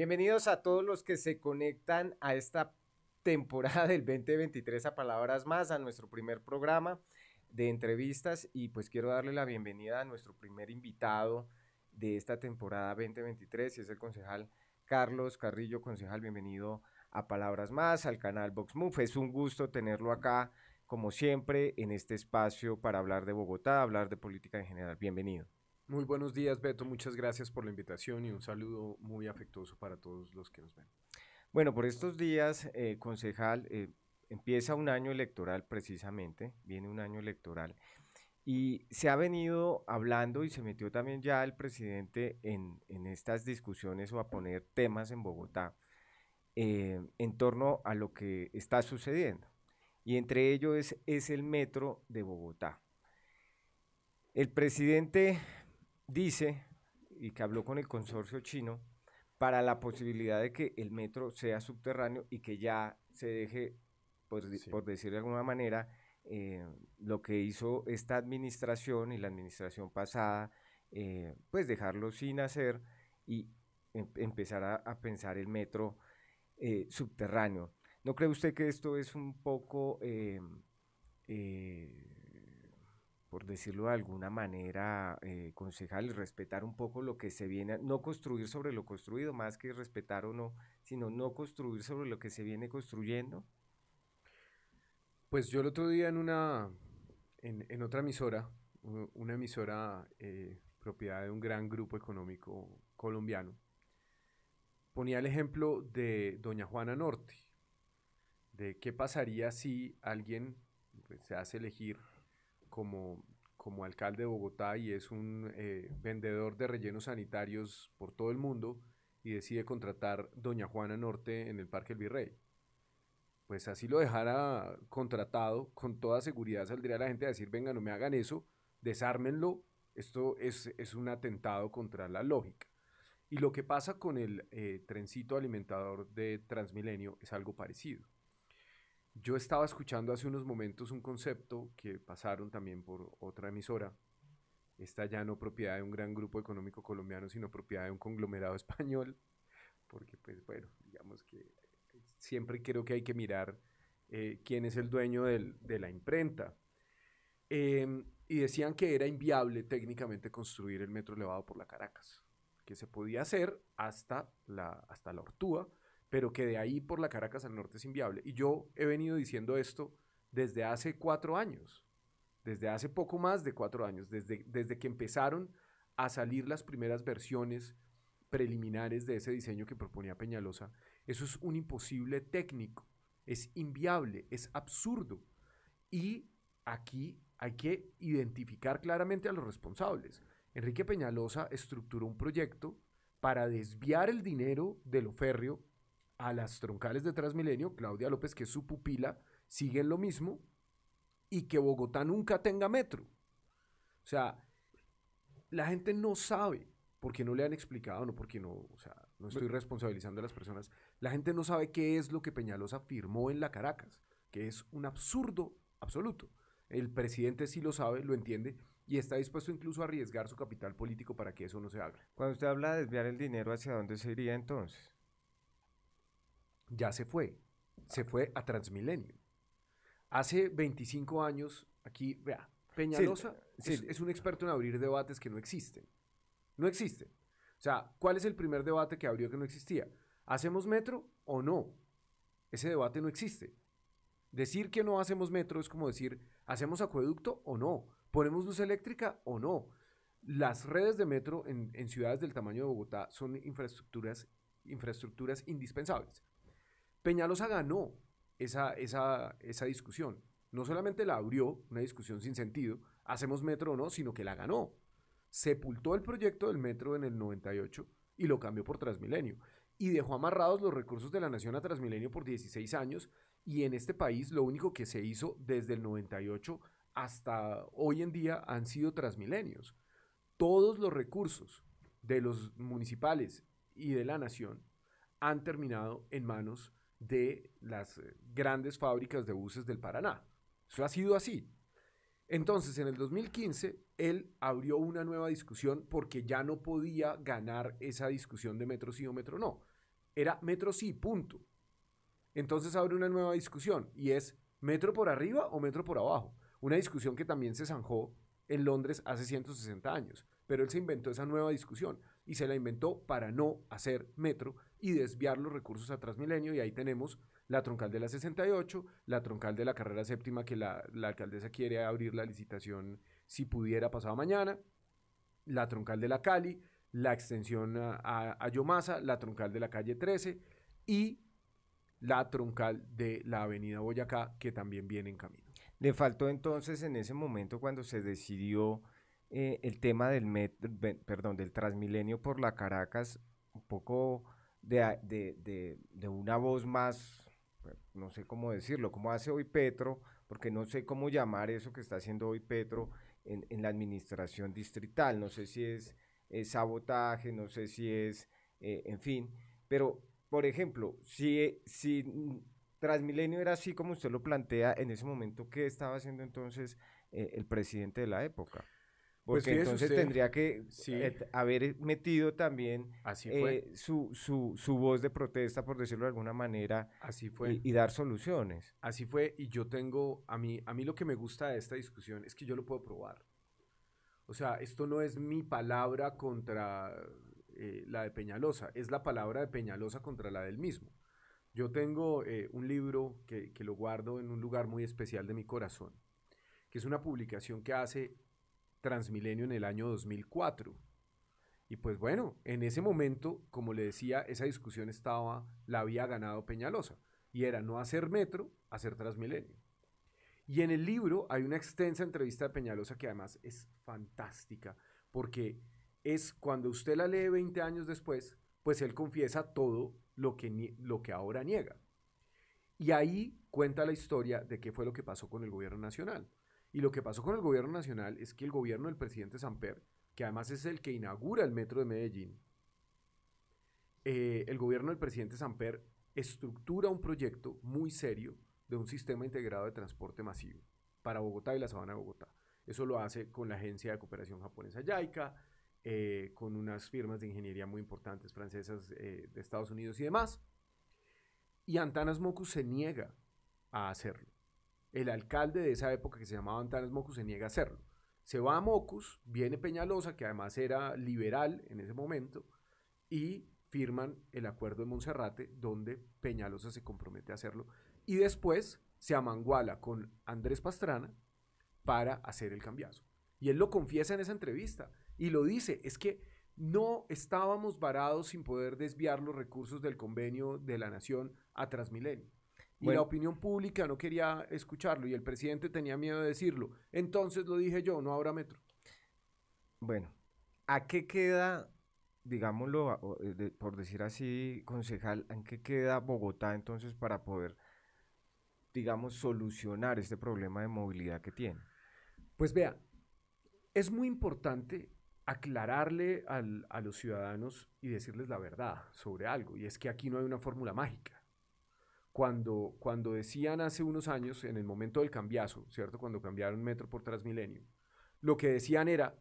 Bienvenidos a todos los que se conectan a esta temporada del 2023 a Palabras Más, a nuestro primer programa de entrevistas y pues quiero darle la bienvenida a nuestro primer invitado de esta temporada 2023 y es el concejal Carlos Carrillo, concejal, bienvenido a Palabras Más, al canal Vox Es un gusto tenerlo acá, como siempre, en este espacio para hablar de Bogotá, hablar de política en general. Bienvenido. Muy buenos días, Beto. Muchas gracias por la invitación y un saludo muy afectuoso para todos los que nos ven. Bueno, por estos días, eh, concejal, eh, empieza un año electoral precisamente, viene un año electoral, y se ha venido hablando y se metió también ya el presidente en, estas discusiones o a poner temas en Bogotá eh, en torno a lo que está sucediendo. Y entre ellos es el metro de Bogotá. El presidente dice, y que habló con el consorcio chino, para la posibilidad de que el metro sea subterráneo y que ya se deje, pues, por, decir de alguna manera, eh, lo que hizo esta administración y la administración pasada, eh, pues dejarlo sin hacer y em, empezar a, pensar el metro eh, subterráneo. ¿No cree usted que esto es un poco por decirlo de alguna manera, eh, concejal, respetar un poco lo que se viene, no construir sobre lo construido, más que respetar o no, sino no construir sobre lo que se viene construyendo? Pues yo el otro día en una, en, otra emisora, una emisora eh, propiedad de un gran grupo económico colombiano, ponía el ejemplo de Doña Juana Norte, de qué pasaría si alguien pues, se hace elegir como, alcalde de Bogotá y es un eh, vendedor de rellenos sanitarios por todo el mundo y decide contratar Doña Juana Norte en el Parque El Virrey. Pues así lo dejara contratado, con toda seguridad saldría la gente a decir, venga, no me hagan eso, desármenlo, esto es, un atentado contra la lógica. Y lo que pasa con el eh, trencito alimentador de Transmilenio es algo parecido. Yo estaba escuchando hace unos momentos un concepto que pasaron también por otra emisora. Esta ya no propiedad de un gran grupo económico colombiano, sino propiedad de un conglomerado español. Porque, pues bueno, digamos que siempre creo que hay que mirar eh, quién es el dueño de la imprenta. Em, y decían que era inviable técnicamente construir el metro elevado por la Caracas, que se podía hacer hasta la, hasta la Ortúa, pero que de ahí por la Caracas al norte es inviable. Y yo he venido diciendo esto desde hace cuatro años, desde hace poco más de cuatro años, desde, desde que empezaron a salir las primeras versiones preliminares de ese diseño que proponía Peñalosa. Eso es un imposible técnico, es inviable, es absurdo. Y aquí hay que identificar claramente a los responsables. Enrique Peñalosa estructuró un proyecto para desviar el dinero de lo férreo a las troncales de Transmilenio, Claudia López, que es su pupila, siguen lo mismo y que Bogotá nunca tenga metro. O sea, la gente no sabe porque no le han explicado, no porque no, o sea, no estoy responsabilizando a las personas. La gente no sabe qué es lo que Peñalosa firmó en la Caracas, que es un absurdo absoluto. El presidente sí lo sabe, lo entiende y está dispuesto incluso a arriesgar su capital político para que eso no se haga. Cuando usted habla de desviar el dinero, ¿hacia dónde se iría entonces? ya se fue. Se fue a Transmilenio. Hace 25 años, aquí, vea, Peñalosa es, un experto en abrir debates que no existen. No existen. O sea, ¿cuál es el primer debate que abrió que no existía? ¿Hacemos metro o no? Ese debate no existe. Decir que no hacemos metro es como decir, ¿hacemos acueducto o no? ¿Ponemos luz eléctrica o no? Las redes de metro en, en ciudades del tamaño de Bogotá son infraestructuras, infraestructuras indispensables. Peñalosa ganó esa, discusión. No solamente la abrió, una discusión sin sentido, hacemos metro o no, sino que la ganó. Sepultó el proyecto del metro en el 98 y lo cambió por Transmilenio. Y dejó amarrados los recursos de la nación a Transmilenio por 16 años. Y en este país lo único que se hizo desde el 98 hasta hoy en día han sido Transmilenios. Todos los recursos de los municipales y de la nación han terminado en manos de las eh, grandes fábricas de buses del Paraná. Eso ha sido así. Entonces, en el 2015, él abrió una nueva discusión porque ya no podía ganar esa discusión de metro sí o metro no. Era metro sí, punto. Entonces abre una nueva discusión y es metro por arriba o metro por abajo. Una discusión que también se zanjó en Londres hace 160 años. Pero él se inventó esa nueva discusión y se la inventó para no hacer metro, y desviar los recursos a Transmilenio y ahí tenemos la troncal de la 68, la troncal de la carrera séptima que la, alcaldesa quiere abrir la licitación si pudiera pasado mañana, la troncal de la Cali, la extensión a, a, Yomasa, la troncal de la calle 13 y la troncal de la avenida Boyacá que también viene en camino. Le faltó entonces en ese momento cuando se decidió eh, el tema del, perdón, del Transmilenio por la Caracas un poco de, de, de, de una voz más, eh, no sé cómo decirlo, como hace hoy Petro, porque no sé cómo llamar eso que está haciendo hoy Petro en, la administración distrital, no sé si es, sabotaje, no sé si es, eh, en fin, pero por ejemplo, si, si Transmilenio era así como usted lo plantea en ese momento, ¿qué estaba haciendo entonces eh, el presidente de la época? Pues Porque entonces tendría que eh, haber metido también eh, su, voz de protesta, por decirlo de alguna manera, Y, dar soluciones. Así fue, y yo tengo, a mí, a mí lo que me gusta de esta discusión es que yo lo puedo probar. O sea, esto no es mi palabra contra eh, la de Peñalosa, es la palabra de Peñalosa contra la del mismo. Yo tengo un libro que, que lo guardo en un lugar muy especial de mi corazón, que es una publicación que hace Transmilenio en el año 2004. Y pues bueno, en ese momento, como le decía, esa discusión estaba, la había ganado Peñalosa, y era no hacer metro, hacer Transmilenio. Y en el libro hay una extensa entrevista de Peñalosa que además es fantástica, porque es cuando usted la lee 20 años después, pues él confiesa todo lo que, lo que ahora niega. Y ahí cuenta la historia de qué fue lo que pasó con el gobierno nacional. Y lo que pasó con el gobierno nacional es que el gobierno del presidente Samper, que además es el que inaugura el metro de Medellín, eh, el gobierno del presidente Samper estructura un proyecto muy serio de un sistema integrado de transporte masivo para Bogotá y la sabana de Bogotá. Eso lo hace con la Agencia de Cooperación Japonesa JICA, eh, con unas firmas de ingeniería muy importantes francesas eh, de Estados Unidos y demás. Y Antanas Mocus se niega a hacerlo. El alcalde de esa época que se llamaba Antanas Mocus se niega a hacerlo. Se va a Mocus, viene Peñalosa, que además era liberal en ese momento, y firman el acuerdo de Monserrate, donde Peñalosa se compromete a hacerlo. Y después se amanguala con Andrés Pastrana para hacer el cambiazo. Y él lo confiesa en esa entrevista y lo dice, es que no estábamos varados sin poder desviar los recursos del convenio de la nación a Transmilenio. Y la opinión pública no quería escucharlo y el presidente tenía miedo de decirlo. Entonces lo dije yo, no habrá metro. Bueno, ¿a qué queda, digámoslo, eh, por decir así, concejal, ¿en qué queda Bogotá entonces para poder, digamos, solucionar este problema de movilidad que tiene? Pues vea, es muy importante aclararle a los ciudadanos y decirles la verdad sobre algo, y es que aquí no hay una fórmula mágica cuando, cuando decían hace unos años, en el momento del cambiazo, ¿cierto? Cuando cambiaron Metro por Transmilenio, lo que decían era,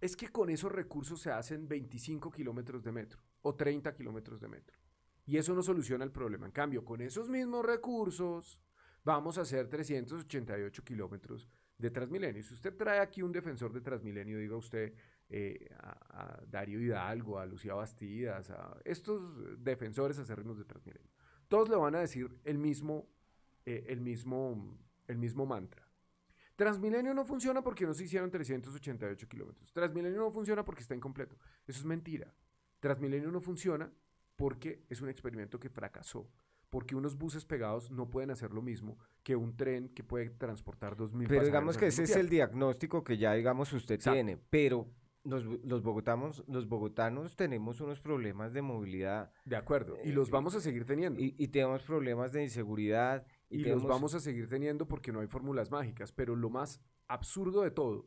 es que con esos recursos se hacen 25 kilómetros de metro o 30 kilómetros de metro. Y eso no soluciona el problema. En cambio, con esos mismos recursos vamos a hacer 388 kilómetros de Transmilenio. Si usted trae aquí un defensor de Transmilenio, diga usted eh, a, a, Darío Hidalgo, a Lucía Bastidas, a estos defensores acérrimos de Transmilenio, todos le van a decir el mismo, eh, el mismo, el mismo mantra. Transmilenio no funciona porque no se hicieron 388 kilómetros. Transmilenio no funciona porque está incompleto. Eso es mentira. Transmilenio no funciona porque es un experimento que fracasó. Porque unos buses pegados no pueden hacer lo mismo que un tren que puede transportar 2.000 Pero digamos que ese es el diagnóstico que ya, digamos, usted tiene. Pero los, los, bogotanos, los bogotanos tenemos unos problemas de movilidad. De acuerdo, y eh, los eh, vamos a seguir teniendo. Y, y tenemos problemas de inseguridad. Y, los vamos a seguir teniendo porque no hay fórmulas mágicas, pero lo más absurdo de todo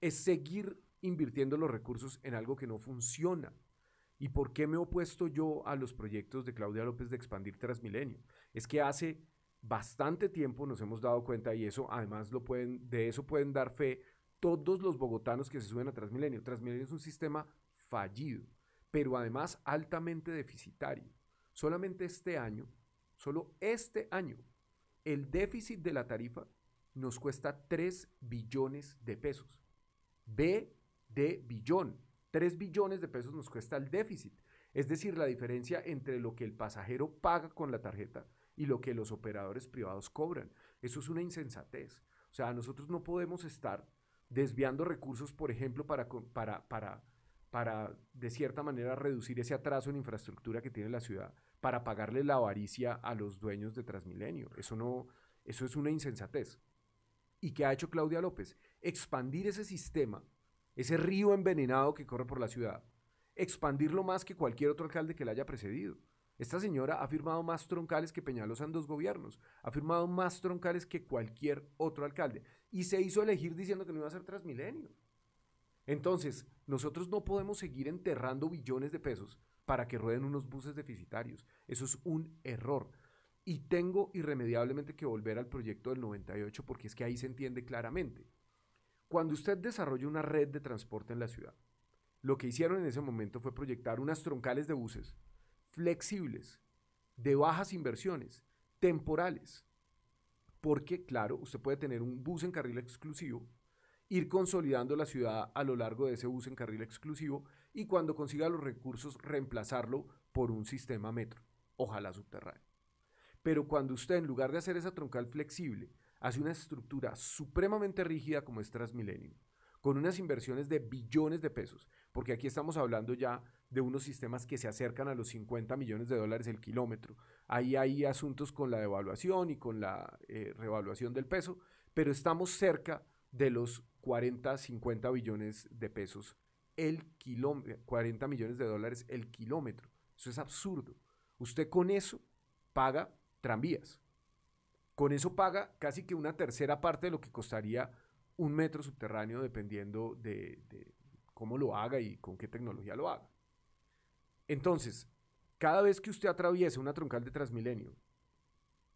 es seguir invirtiendo los recursos en algo que no funciona. ¿Y por qué me he opuesto yo a los proyectos de Claudia López de expandir Transmilenio? Es que hace bastante tiempo nos hemos dado cuenta y eso además lo pueden de eso pueden dar fe todos los bogotanos que se suben a Transmilenio. Transmilenio es un sistema fallido, pero además altamente deficitario. Solamente este año, solo este año, el déficit de la tarifa nos cuesta 3 billones de pesos. B de billón. 3 billones de pesos nos cuesta el déficit. Es decir, la diferencia entre lo que el pasajero paga con la tarjeta y lo que los operadores privados cobran. Eso es una insensatez. O sea, nosotros no podemos estar desviando recursos, por ejemplo, para, para, para, de cierta manera reducir ese atraso en infraestructura que tiene la ciudad, para pagarle la avaricia a los dueños de Transmilenio. Eso, no, eso es una insensatez. ¿Y qué ha hecho Claudia López? Expandir ese sistema, ese río envenenado que corre por la ciudad, expandirlo más que cualquier otro alcalde que le haya precedido. Esta señora ha firmado más troncales que Peñalosa en dos gobiernos, ha firmado más troncales que cualquier otro alcalde y se hizo elegir diciendo que no iba a ser Transmilenio. Entonces, nosotros no podemos seguir enterrando billones de pesos para que rueden unos buses deficitarios. Eso es un error. Y tengo irremediablemente que volver al proyecto del 98 porque es que ahí se entiende claramente. Cuando usted desarrolla una red de transporte en la ciudad, lo que hicieron en ese momento fue proyectar unas troncales de buses flexibles, de bajas inversiones, temporales. Porque, claro, usted puede tener un bus en carril exclusivo, ir consolidando la ciudad a lo largo de ese bus en carril exclusivo y cuando consiga los recursos reemplazarlo por un sistema metro, ojalá subterráneo. Pero cuando usted, en lugar de hacer esa troncal flexible, hace una estructura supremamente rígida como es Transmilenio, con unas inversiones de billones de pesos, porque aquí estamos hablando ya de unos sistemas que se acercan a los 50 millones de dólares el kilómetro. Ahí hay asuntos con la devaluación y con la eh, revaluación del peso, pero estamos cerca de los 40, 50 billones de pesos el kilómetro, eh, 40 millones de dólares el kilómetro. Eso es absurdo. Usted con eso paga tranvías. Con eso paga casi que una tercera parte de lo que costaría un metro subterráneo dependiendo de cómo lo haga y con qué tecnología lo haga. Entonces, cada vez que usted atraviesa una troncal de Transmilenio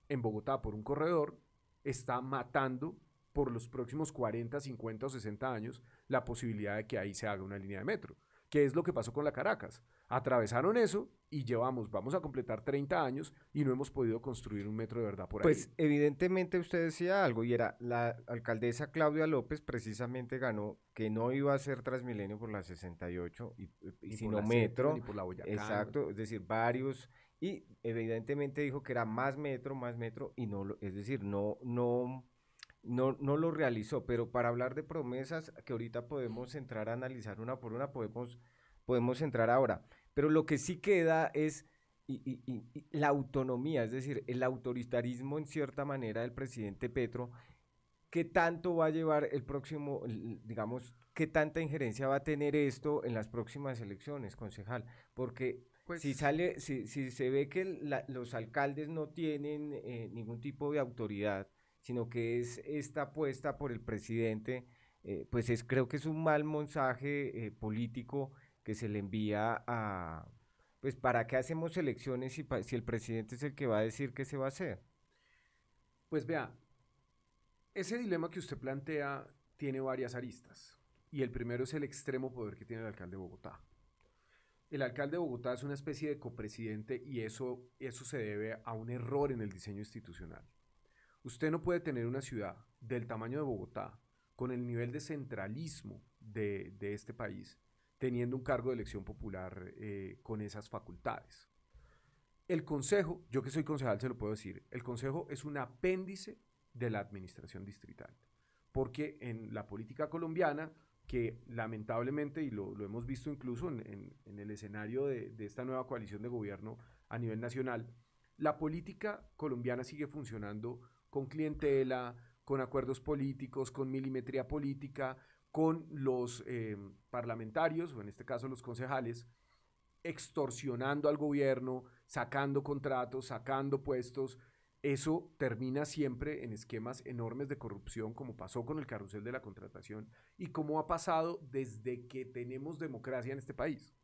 en Bogotá por un corredor, está matando por los próximos 40, 50 o 60 años la posibilidad de que ahí se haga una línea de metro. ¿Qué es lo que pasó con la Caracas? Atravesaron eso y llevamos, vamos a completar 30 años y no hemos podido construir un metro de verdad por ahí. Pues evidentemente usted decía algo y era la alcaldesa Claudia López precisamente ganó que no iba a ser Transmilenio por la 68 y, y, sino metro. y por la Boyacá. Exacto, es decir, varios y evidentemente dijo que era más metro, más metro y no, es decir, no, no no, no lo realizó, pero para hablar de promesas que ahorita podemos entrar a analizar una por una, podemos, podemos entrar ahora. Pero lo que sí queda es y, y, la autonomía, es decir, el autoritarismo en cierta manera del presidente Petro, ¿qué tanto va a llevar el próximo, digamos, qué tanta injerencia va a tener esto en las próximas elecciones, concejal? Porque si pues sale, si, si, se ve que los alcaldes no tienen eh, ningún tipo de autoridad, sino que es esta apuesta por el presidente, eh, pues es, creo que es un mal mensaje eh, político que se le envía a, pues ¿para qué hacemos elecciones si, si el presidente es el que va a decir qué se va a hacer? Pues vea, ese dilema que usted plantea tiene varias aristas y el primero es el extremo poder que tiene el alcalde de Bogotá. El alcalde de Bogotá es una especie de copresidente y eso, eso se debe a un error en el diseño institucional. Usted no puede tener una ciudad del tamaño de Bogotá, con el nivel de centralismo de, este país, teniendo un cargo de elección popular eh, con esas facultades. El Consejo, yo que soy concejal se lo puedo decir, el Consejo es un apéndice de la administración distrital, porque en la política colombiana, que lamentablemente, y lo, hemos visto incluso en, el escenario de, de esta nueva coalición de gobierno a nivel nacional, la política colombiana sigue funcionando con clientela, con acuerdos políticos, con milimetría política, con los eh, parlamentarios, o en este caso los concejales, extorsionando al gobierno, sacando contratos, sacando puestos. Eso termina siempre en esquemas enormes de corrupción, como pasó con el carrusel de la contratación y como ha pasado desde que tenemos democracia en este país.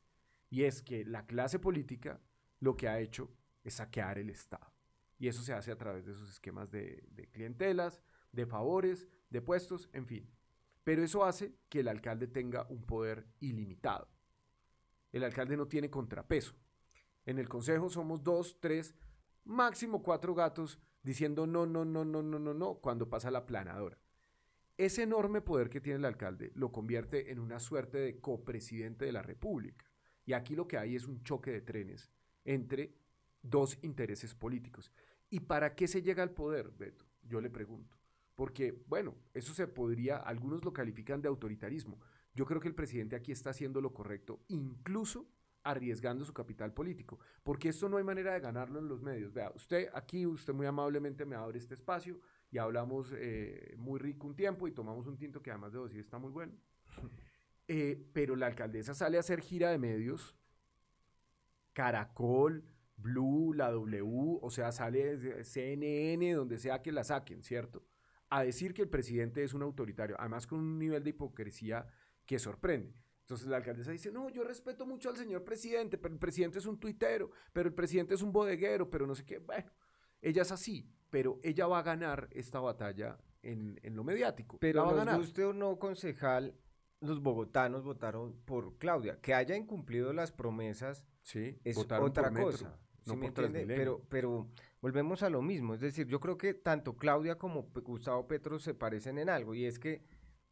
Y es que la clase política lo que ha hecho es saquear el Estado. Y eso se hace a través de sus esquemas de, de clientelas, de favores, de puestos, en fin. Pero eso hace que el alcalde tenga un poder ilimitado. El alcalde no tiene contrapeso. En el consejo somos dos, tres, máximo cuatro gatos diciendo no, no, no, no, no, no, no, cuando pasa la planadora. Ese enorme poder que tiene el alcalde lo convierte en una suerte de copresidente de la República. Y aquí lo que hay es un choque de trenes entre dos intereses políticos. ¿Y para qué se llega al poder, Beto? Yo le pregunto. Porque, bueno, eso se podría, algunos lo califican de autoritarismo. Yo creo que el presidente aquí está haciendo lo correcto, incluso arriesgando su capital político, porque esto no hay manera de ganarlo en los medios. Vea, usted aquí, usted muy amablemente me abre este espacio y hablamos eh, muy rico un tiempo y tomamos un tinto que además de decir está muy bueno. Eh, pero la alcaldesa sale a hacer gira de medios, Caracol, Blue, la W, o sea, sale CNN, donde sea que la saquen, ¿cierto? A decir que el presidente es un autoritario, además con un nivel de hipocresía que sorprende. Entonces la alcaldesa dice, no, yo respeto mucho al señor presidente, pero el presidente es un tuitero, pero el presidente es un bodeguero, pero no sé qué. Bueno, ella es así, pero ella va a ganar esta batalla en, lo mediático. Pero guste o no, concejal, los bogotanos votaron por Claudia. Que haya incumplido las promesas sí, es otra cosa no entiende? Pero, pero volvemos a lo mismo. Es decir, yo creo que tanto Claudia como Gustavo Petro se parecen en algo y es que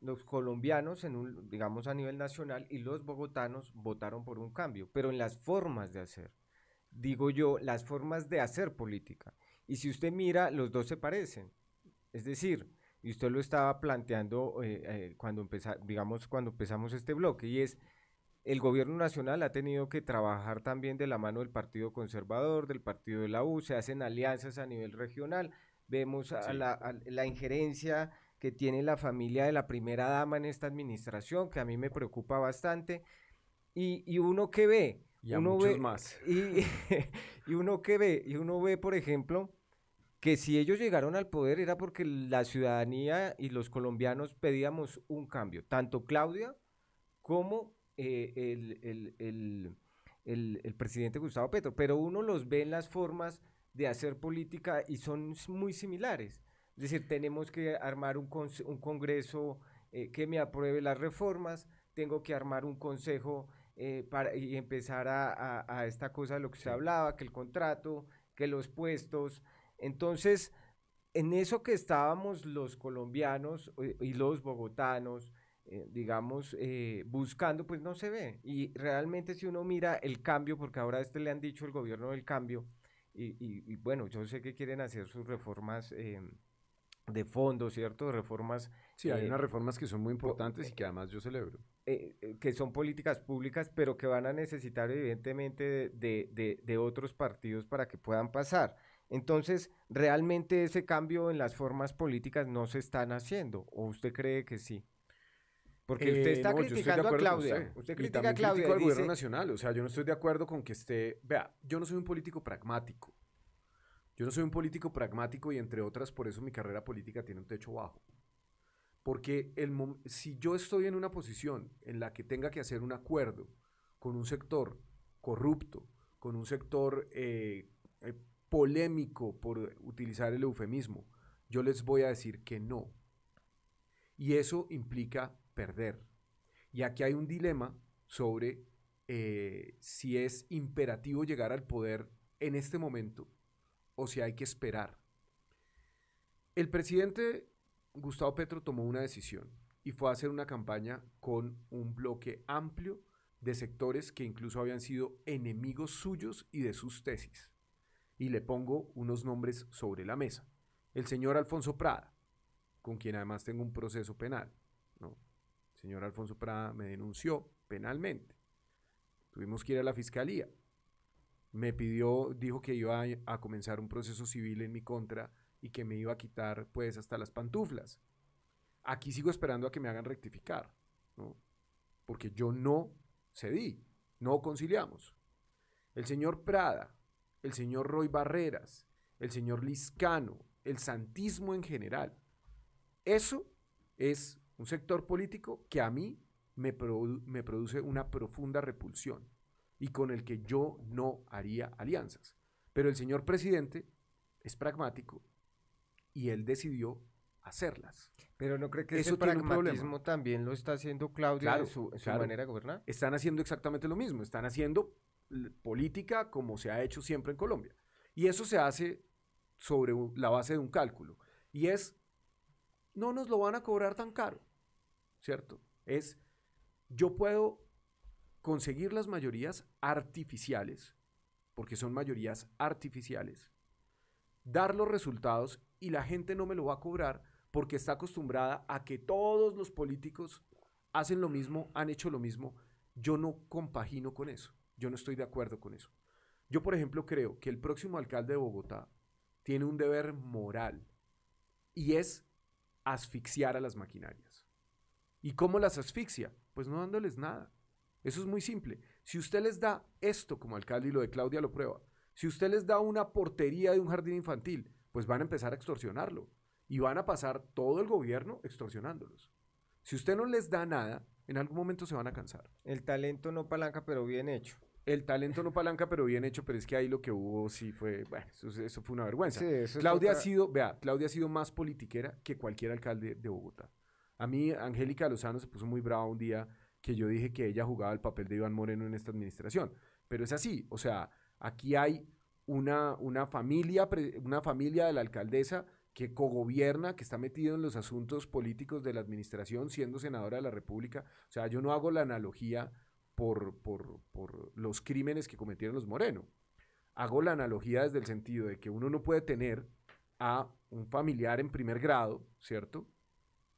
los colombianos, en un, digamos a nivel nacional, y los bogotanos votaron por un cambio, pero en las formas de hacer, digo yo, las formas de hacer política. Y si usted mira, los dos se parecen. Es decir, y usted lo estaba planteando eh, eh, cuando, digamos, cuando empezamos este bloque, y es el gobierno nacional ha tenido que trabajar también de la mano del Partido Conservador, del Partido de la U, se hacen alianzas a nivel regional, vemos la, injerencia que tiene la familia de la primera dama en esta administración, que a mí me preocupa bastante. Y, uno que ve, uno ve más. Y, y, uno que ve, y uno ve, por ejemplo, que si ellos llegaron al poder era porque la ciudadanía y los colombianos pedíamos un cambio, tanto Claudia como eh, el, el, presidente Gustavo Petro, pero uno los ve en las formas de hacer política y son muy similares. Es decir, tenemos que armar un, Congreso eh, que me apruebe las reformas, tengo que armar un Consejo eh, para, y empezar a, a, esta cosa de lo que se hablaba, que el contrato, que los puestos. Entonces, en eso que estábamos los colombianos y los bogotanos, eh, digamos, eh, buscando, pues no se ve. Y realmente si uno mira el cambio, porque ahora este le han dicho el gobierno del cambio, y, bueno, yo sé que quieren hacer sus reformas eh, de fondo, ¿cierto? Reformas... Sí, hay unas reformas que son muy importantes y que además yo celebro. que son políticas públicas, pero que van a necesitar evidentemente de, de otros partidos para que puedan pasar. Entonces, realmente ese cambio en las formas políticas no se están haciendo, ¿o usted cree que sí? Porque eh, usted está criticando a Claudia. Usted, critica a Claudia. al gobierno nacional. O sea, yo no estoy de acuerdo con que esté. Vea, yo no soy un político pragmático. Yo no soy un político pragmático y, entre otras, por eso mi carrera política tiene un techo bajo. Porque el si yo estoy en una posición en la que tenga que hacer un acuerdo con un sector corrupto, con un sector eh, eh, polémico, por utilizar el eufemismo, yo les voy a decir que no. Y eso implica perder. Y aquí hay un dilema sobre eh, si es imperativo llegar al poder en este momento o si hay que esperar. El presidente Gustavo Petro tomó una decisión y fue a hacer una campaña con un bloque amplio de sectores que incluso habían sido enemigos suyos y de sus tesis. Y le pongo unos nombres sobre la mesa. El señor Alfonso Prada, con quien además tengo un proceso penal señor Alfonso Prada me denunció penalmente. Tuvimos que ir a la fiscalía. Me pidió, dijo que iba a, comenzar un proceso civil en mi contra y que me iba a quitar pues hasta las pantuflas. Aquí sigo esperando a que me hagan rectificar, Porque yo no cedí, no conciliamos. El señor Prada, el señor Roy Barreras, el señor Liscano, el santismo en general. Eso es un sector político que a mí me, produce una profunda repulsión y con el que yo no haría alianzas. Pero el señor presidente es pragmático y él decidió hacerlas. Pero no cree que Eso ese pragmatismo también lo está haciendo Claudia en su, manera de gobernar. Están haciendo exactamente lo mismo, están haciendo política como se ha hecho siempre en Colombia. Y eso se hace sobre la base de un cálculo. Y es, no nos lo van a cobrar tan caro. ¿cierto? Es, yo puedo conseguir las mayorías artificiales, porque son mayorías artificiales, dar los resultados y la gente no me lo va a cobrar porque está acostumbrada a que todos los políticos hacen lo mismo, han hecho lo mismo. Yo no compagino con eso, yo no estoy de acuerdo con eso. Yo, por ejemplo, creo que el próximo alcalde de Bogotá tiene un deber moral y es asfixiar a las maquinarias. ¿Y cómo las asfixia? Pues no dándoles nada. Eso es muy simple. Si usted les da esto como alcalde y lo de Claudia lo prueba, si usted les da una portería de un jardín infantil, pues van a empezar a extorsionarlo y van a pasar todo el gobierno extorsionándolos. Si usted no les da nada, en algún momento se van a cansar. El talento no palanca, pero bien hecho. El talento no palanca, pero bien hecho, pero es que ahí lo que hubo sí fue, bueno, eso, fue una vergüenza. Claudia ha sido, vea, Claudia ha sido más politiquera que cualquier alcalde de Bogotá. A mí, Angélica Lozano se puso muy brava un día que yo dije que ella jugaba el papel de Iván Moreno en esta administración. Pero es así, o sea, aquí hay una, una, familia, una familia de la alcaldesa que cogobierna, que está metido en los asuntos políticos de la administración, siendo senadora de la República. O sea, yo no hago la analogía por, por los crímenes que cometieron los Moreno. Hago la analogía desde el sentido de que uno no puede tener a un familiar en primer grado, ¿cierto?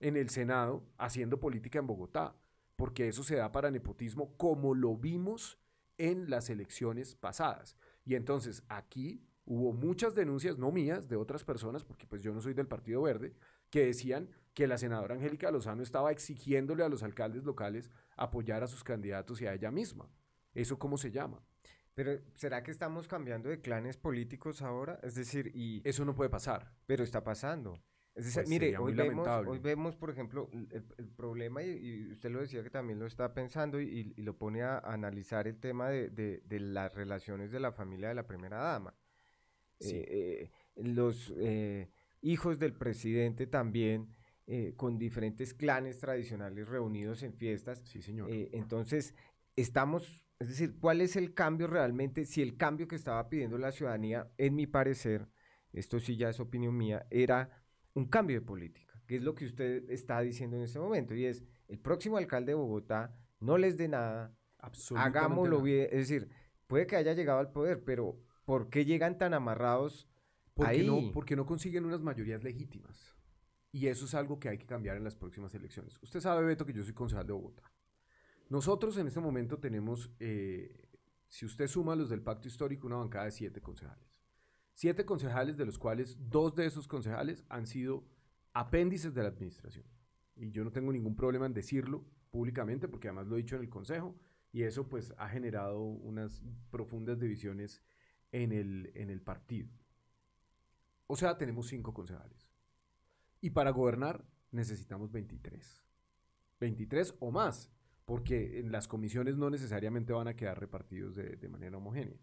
en el Senado haciendo política en Bogotá, porque eso se da para nepotismo como lo vimos en las elecciones pasadas. Y entonces aquí hubo muchas denuncias, no mías, de otras personas, porque pues yo no soy del Partido Verde, que decían que la senadora Angélica Lozano estaba exigiéndole a los alcaldes locales apoyar a sus candidatos y a ella misma. ¿Eso cómo se llama? Pero ¿será que estamos cambiando de clanes políticos ahora? Es decir, y... Eso no puede pasar. Pero está pasando. Es decir, pues mire, hoy vemos, por ejemplo, el, problema, y, usted lo decía que también lo está pensando y, lo pone a analizar el tema de, las relaciones de la familia de la primera dama. Eh, eh, los eh, hijos del presidente también, con diferentes clanes tradicionales reunidos en fiestas. Sí, señor. entonces, estamos, es decir, ¿cuál es el cambio realmente? Si el cambio que estaba pidiendo la ciudadanía, en mi parecer, esto sí ya es opinión mía, era un cambio de política, que es lo que usted está diciendo en este momento, y es el próximo alcalde de Bogotá no les dé nada, hagámoslo bien, es decir, puede que haya llegado al poder, pero ¿por qué llegan tan amarrados porque ahí? No, porque no consiguen unas mayorías legítimas. Y eso es algo que hay que cambiar en las próximas elecciones. Usted sabe, Beto, que yo soy concejal de Bogotá. Nosotros en este momento tenemos, eh, si usted suma los del pacto histórico, una bancada de siete concejales. Siete concejales, de los cuales dos de esos concejales han sido apéndices de la administración. Y yo no tengo ningún problema en decirlo públicamente, porque además lo he dicho en el Consejo, y eso pues ha generado unas profundas divisiones en el, en el partido. O sea, tenemos cinco concejales. Y para gobernar necesitamos 23. 23 o más, porque en las comisiones no necesariamente van a quedar repartidos de, de manera homogénea.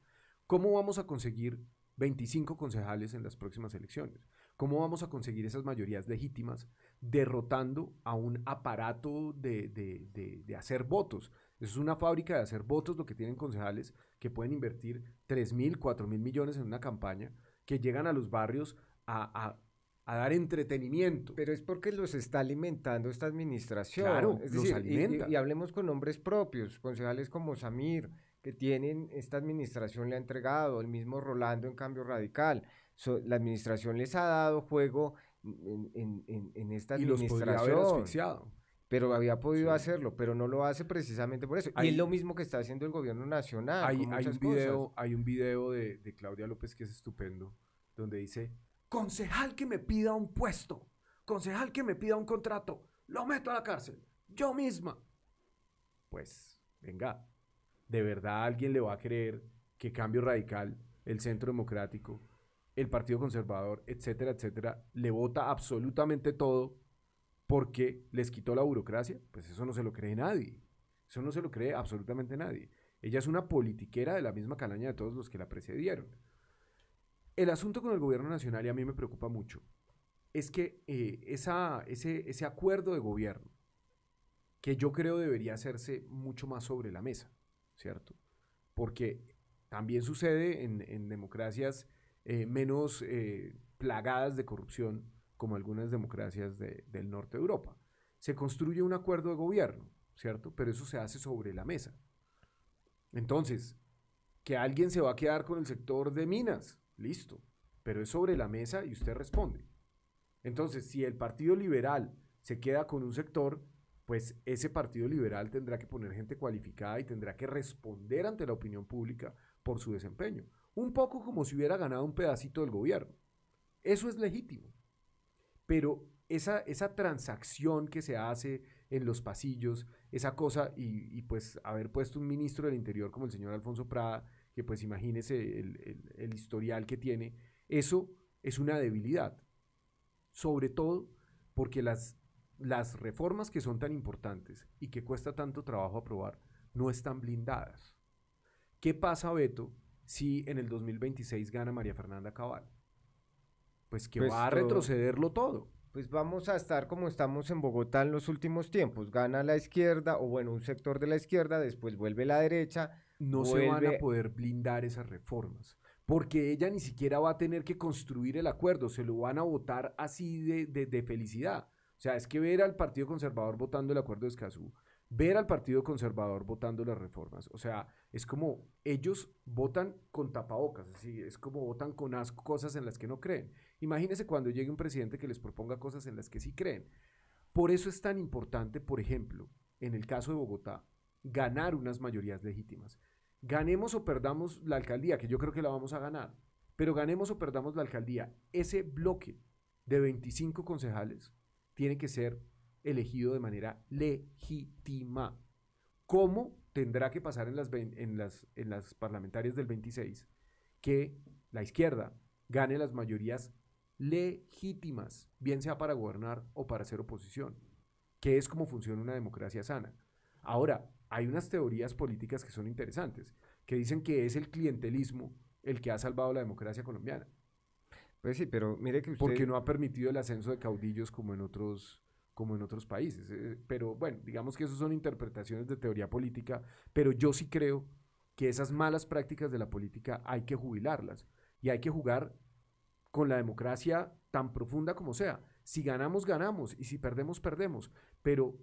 ¿Cómo vamos a conseguir 25 concejales en las próximas elecciones. ¿Cómo vamos a conseguir esas mayorías legítimas derrotando a un aparato de, de, de, hacer votos? Eso es una fábrica de hacer votos lo que tienen concejales que pueden invertir 3.000, mil, mil millones en una campaña, que llegan a los barrios a, a dar entretenimiento. Pero es porque los está alimentando esta administración. Claro, los alimenta. Y, y, hablemos con nombres propios, concejales como Samir, que tienen, esta administración le ha entregado, el mismo Rolando en cambio radical. la administración les ha dado juego en, esta administración. Pero había podido hacerlo, pero no lo hace precisamente por eso. y es lo mismo que está haciendo el gobierno nacional. Hay, un, video, de, de Claudia López que es estupendo, donde dice, concejal que me pida un puesto, concejal que me pida un contrato, lo meto a la cárcel, yo misma. Pues, venga, ¿de verdad alguien le va a creer que Cambio Radical, el Centro Democrático, el Partido Conservador, etcétera, etcétera, le vota absolutamente todo porque les quitó la burocracia? Pues eso no se lo cree nadie. Eso no se lo cree absolutamente nadie. Ella es una politiquera de la misma calaña de todos los que la precedieron. El asunto con el gobierno nacional, y a mí me preocupa mucho, es que eh, ese acuerdo de gobierno, que yo creo debería hacerse mucho más sobre la mesa. ¿cierto? Porque también sucede en, democracias eh, menos eh, plagadas de corrupción, como algunas democracias del norte de Europa. Se construye un acuerdo de gobierno, ¿cierto? Pero eso se hace sobre la mesa. Entonces, que alguien se va a quedar con el sector de minas, listo, pero es sobre la mesa y usted responde. Entonces, si el Partido Liberal se queda con un sector, pues ese Partido Liberal tendrá que poner gente cualificada y tendrá que responder ante la opinión pública por su desempeño. Un poco como si hubiera ganado un pedacito del gobierno. Eso es legítimo. Pero esa, esa transacción que se hace en los pasillos, esa cosa, y, pues haber puesto un ministro del Interior como el señor Alfonso Prada, que pues imagínese el, el historial que tiene, eso es una debilidad. Sobre todo porque las las reformas que son tan importantes y que cuesta tanto trabajo aprobar no están blindadas. ¿Qué pasa, Beto, si en el 2026 gana María Fernanda Cabal? Pues que pues va a retrocederlo todo. Pues vamos a estar como estamos en Bogotá en los últimos tiempos. Gana la izquierda, o bueno, un sector de la izquierda, después vuelve la derecha. No se van a poder blindar esas reformas porque ella ni siquiera va a tener que construir el acuerdo, se lo van a votar así de, felicidad. O sea, es que ver al Partido Conservador votando el acuerdo de Escazú, ver al Partido Conservador votando las reformas, o sea, es como ellos votan con tapabocas, así es como votan con asco cosas en las que no creen. Imagínense cuando llegue un presidente que les proponga cosas en las que sí creen. Por eso es tan importante, por ejemplo, en el caso de Bogotá, ganar unas mayorías legítimas. Ganemos o perdamos la alcaldía, que yo creo que la vamos a ganar, pero ganemos o perdamos la alcaldía, ese bloque de 25 concejales tiene que ser elegido de manera legítima. ¿Cómo tendrá que pasar en las, en las, en las parlamentarias del 26 que la izquierda gane las mayorías legítimas, bien sea para gobernar o para hacer oposición, ¿Qué es como funciona una democracia sana. Ahora, hay unas teorías políticas que son interesantes, que dicen que es el clientelismo el que ha salvado la democracia colombiana. Pues pero mire Porque no ha permitido el ascenso de caudillos como en otros como en otros países. Eh, pero bueno, digamos que esas son interpretaciones de teoría política, pero yo sí creo que esas malas prácticas de la política hay que jubilarlas y hay que jugar con la democracia tan profunda como sea. Si ganamos, ganamos y si perdemos, perdemos. Pero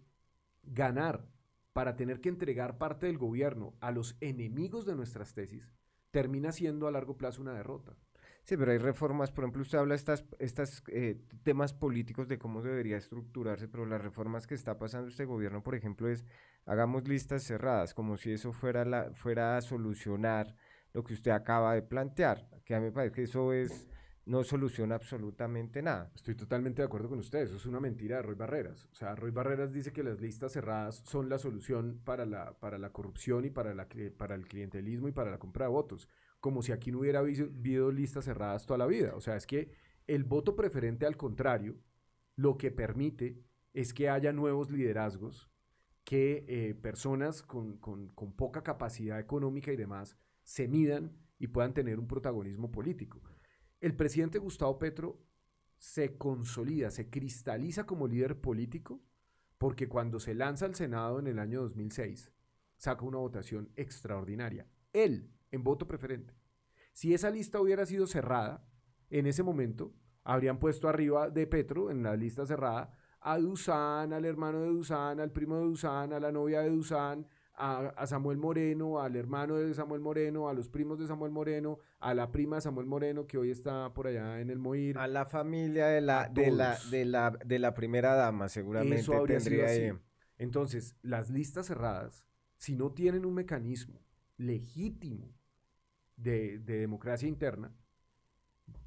ganar para tener que entregar parte del gobierno a los enemigos de nuestras tesis termina siendo a largo plazo una derrota. Sí, pero hay reformas, por ejemplo, usted habla de estos eh, temas políticos de cómo debería estructurarse, pero las reformas que está pasando este gobierno, por ejemplo, es hagamos listas cerradas, como si eso fuera, la, fuera a solucionar lo que usted acaba de plantear, que a mí me parece que eso es no soluciona absolutamente nada. Estoy totalmente de acuerdo con usted, eso es una mentira de Roy Barreras. O sea, Roy Barreras dice que las listas cerradas son la solución para la, para la corrupción y para, la, para el clientelismo y para la compra de votos como si aquí no hubiera habido listas cerradas toda la vida. O sea, es que el voto preferente, al contrario, lo que permite es que haya nuevos liderazgos, que eh, personas con, con, poca capacidad económica y demás se midan y puedan tener un protagonismo político. El presidente Gustavo Petro se consolida, se cristaliza como líder político, porque cuando se lanza al Senado en el año 2006, saca una votación extraordinaria. Él en voto preferente. Si esa lista hubiera sido cerrada, en ese momento habrían puesto arriba de Petro, en la lista cerrada, a Dusán, al hermano de Dusán, al primo de Dusán, a la novia de Dusán, a, Samuel Moreno, al hermano de Samuel Moreno, a los primos de Samuel Moreno, a la prima de Samuel Moreno que hoy está por allá en el Moir. A la familia de la, de la, la, de la primera dama, seguramente tendría Entonces, las listas cerradas, si no tienen un mecanismo legítimo de, democracia interna,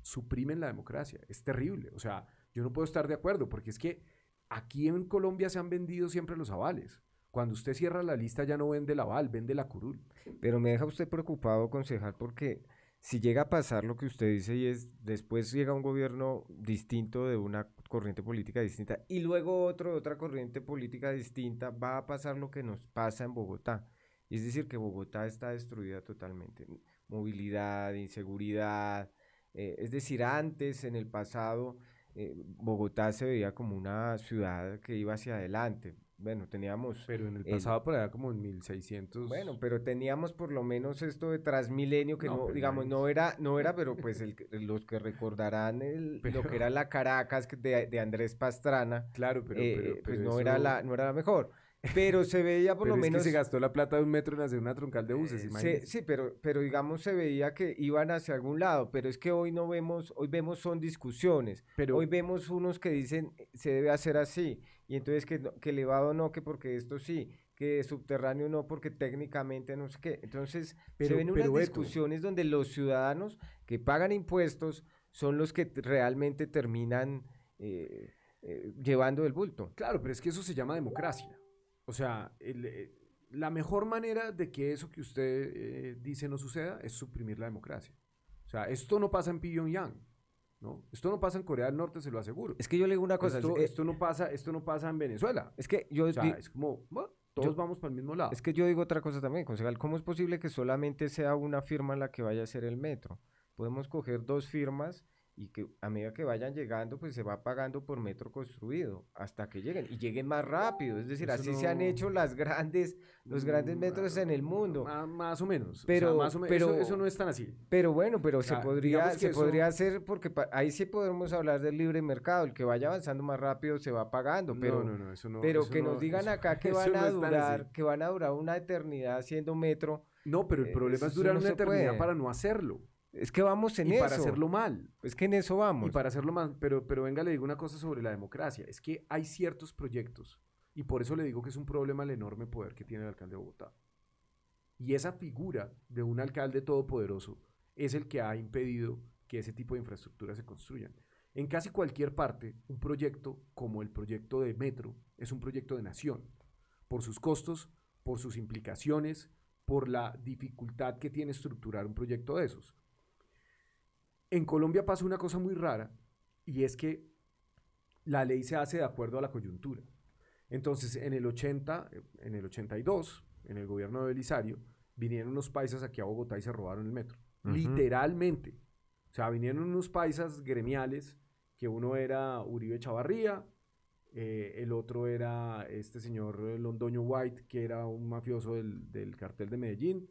suprimen la democracia. Es terrible. O sea, yo no puedo estar de acuerdo porque es que aquí en Colombia se han vendido siempre los avales. Cuando usted cierra la lista ya no vende el aval, vende la curul. Pero me deja usted preocupado, concejal, porque si llega a pasar lo que usted dice y es después llega un gobierno distinto de una corriente política distinta y luego otro de otra corriente política distinta, va a pasar lo que nos pasa en Bogotá. Es decir, que Bogotá está destruida totalmente movilidad, inseguridad. Eh, es decir, antes, en el pasado, eh, Bogotá se veía como una ciudad que iba hacia adelante. Bueno, teníamos... Pero en el pasado por allá como en 1600... Bueno, pero teníamos por lo menos esto de Transmilenio, que no, pues, digamos, no era, no era, pero pues los que recordarán lo que era la Caracas de, de Andrés Pastrana, claro, pero, eh, pues no, era la, no era la mejor. Pero se veía por lo menos. Que se gastó la plata de un metro en hacer una troncal de buses, eh, sí, pero, pero digamos se veía que iban hacia algún lado, pero es que hoy no vemos, hoy vemos son discusiones. Pero, hoy vemos unos que dicen eh, se debe hacer así, y entonces que, que elevado no, que porque esto sí, que subterráneo no, porque técnicamente no sé qué. Entonces pero, se ven unas discusiones donde los ciudadanos que pagan impuestos son los que realmente terminan eh, llevando el bulto. Claro, pero es que eso se llama democracia. O sea, eh, la mejor manera de que eso que usted eh, dice no suceda es suprimir la democracia. O sea, esto no pasa en Pyongyang. ¿no? Esto no pasa en Corea del Norte, se lo aseguro. Es que yo le digo una cosa. Esto, eh, no, pasa, esto no pasa en Venezuela. Es que yo... es como... todos vamos para el mismo lado. Es que yo digo otra cosa también, concejal. ¿Cómo es posible que solamente sea una firma la que vaya a ser el metro? Podemos coger dos firmas y que a medida que vayan llegando, pues se va pagando por metro construido hasta que lleguen y lleguen más rápido. Es decir, así se han hecho las grandes, los grandes mm, metros ah, en el mundo. Más, o menos. Pero, eso, no es tan así. Pero bueno, pero se podría, se podría hacer porque ahí sí podemos hablar del libre mercado. El que vaya avanzando más rápido se va pagando. Pero, pero que nos digan acá que van a durar, que van a durar una eternidad haciendo metro. No, pero el eh, problema es durar una eternidad para no hacerlo. Es que vamos en y Para hacerlo mal. Es que en eso vamos. Y para hacerlo mal. Pero, pero venga, le digo una cosa sobre la democracia. Es que hay ciertos proyectos. Y por eso le digo que es un problema el enorme poder que tiene el alcalde de Bogotá. Y esa figura de un alcalde todopoderoso es el que ha impedido que ese tipo de infraestructuras se construyan. En casi cualquier parte, un proyecto como el proyecto de Metro es un proyecto de nación, por sus costos, por sus implicaciones, por la dificultad que tiene estructurar un proyecto de esos. En Colombia pasa una cosa muy rara y es que la ley se hace de acuerdo a la coyuntura. Entonces, en el 80, en el 82, en el gobierno de Belisario, vinieron unos paisas aquí a Bogotá y se robaron el metro. Literalmente. O sea, vinieron unos paisas gremiales, que uno era Uribe Chavarría, eh, el otro era este señor Londoño White, que era un mafioso del, del cartel de Medellín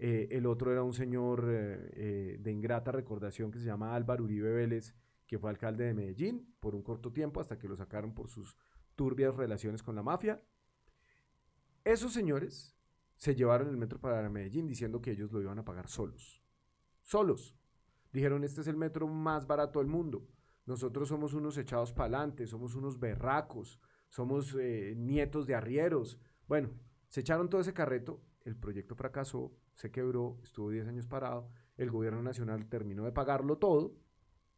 eh, el otro era un señor eh, eh, de ingrata recordación que se llama Álvaro Uribe Vélez, que fue alcalde de Medellín por un corto tiempo hasta que lo sacaron por sus turbias relaciones con la mafia. Esos señores se llevaron el metro para Medellín diciendo que ellos lo iban a pagar solos. Solos. Dijeron, este es el metro más barato del mundo. Nosotros somos unos echados pa'lante, somos unos berracos, somos nietos de arrieros. Bueno, se echaron todo ese carreto el proyecto fracasó, se quebró, estuvo 10 años parado, el gobierno nacional terminó de pagarlo todo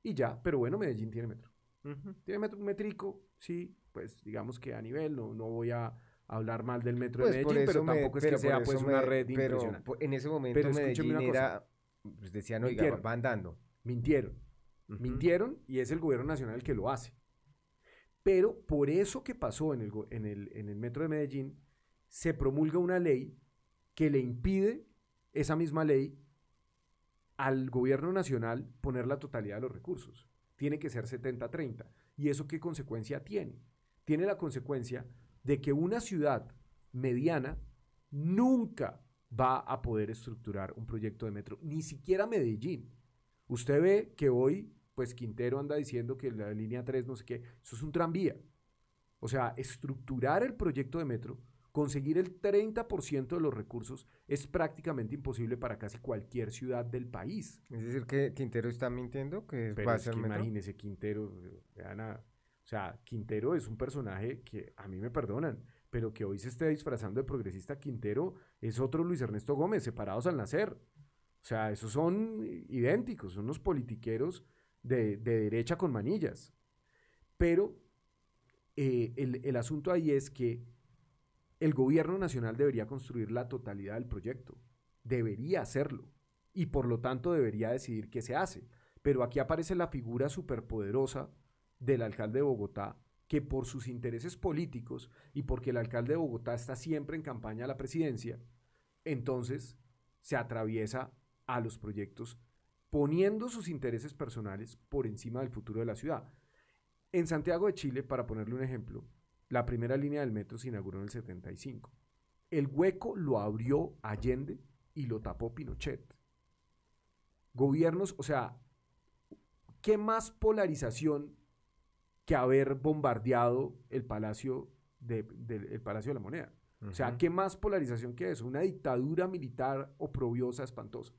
y ya, pero bueno, Medellín tiene metro. Tiene metro, metrico, sí, pues digamos que a nivel, no, voy a hablar mal del metro de pues, Medellín, pero tampoco es que sea pues una red pero impresionante. en ese momento me Medellín era, pues decían, oiga, andando. Mintieron, mintieron y es el gobierno nacional el que lo hace. Pero por eso que pasó en el, en el metro de Medellín, se promulga una ley que le impide esa misma ley al gobierno nacional poner la totalidad de los recursos. Tiene que ser 70-30. ¿Y eso qué consecuencia tiene? Tiene la consecuencia de que una ciudad mediana nunca va a poder estructurar un proyecto de metro, ni siquiera Medellín. Usted ve que hoy, pues Quintero anda diciendo que la línea 3, no sé qué, eso es un tranvía. O sea, estructurar el proyecto de metro Conseguir el 30% de los recursos es prácticamente imposible para casi cualquier ciudad del país. Es decir, que Quintero está mintiendo, que Imagínese, Quintero, o sea, Quintero es un personaje que a mí me perdonan, pero que hoy se esté disfrazando de progresista Quintero es otro Luis Ernesto Gómez, separados al nacer. O sea, esos son idénticos, son unos politiqueros de, derecha con manillas. Pero eh, el, el asunto ahí es que el gobierno nacional debería construir la totalidad del proyecto. Debería hacerlo. Y por lo tanto debería decidir qué se hace. Pero aquí aparece la figura superpoderosa del alcalde de Bogotá, que por sus intereses políticos y porque el alcalde de Bogotá está siempre en campaña a la presidencia, entonces se atraviesa a los proyectos poniendo sus intereses personales por encima del futuro de la ciudad. En Santiago de Chile, para ponerle un ejemplo, la primera línea del metro se inauguró en el 75. El hueco lo abrió Allende y lo tapó Pinochet. Gobiernos, o sea, ¿qué más polarización que haber bombardeado el Palacio de, palacio de la Moneda? O sea, ¿qué más polarización que eso? Una dictadura militar oprobiosa, espantosa.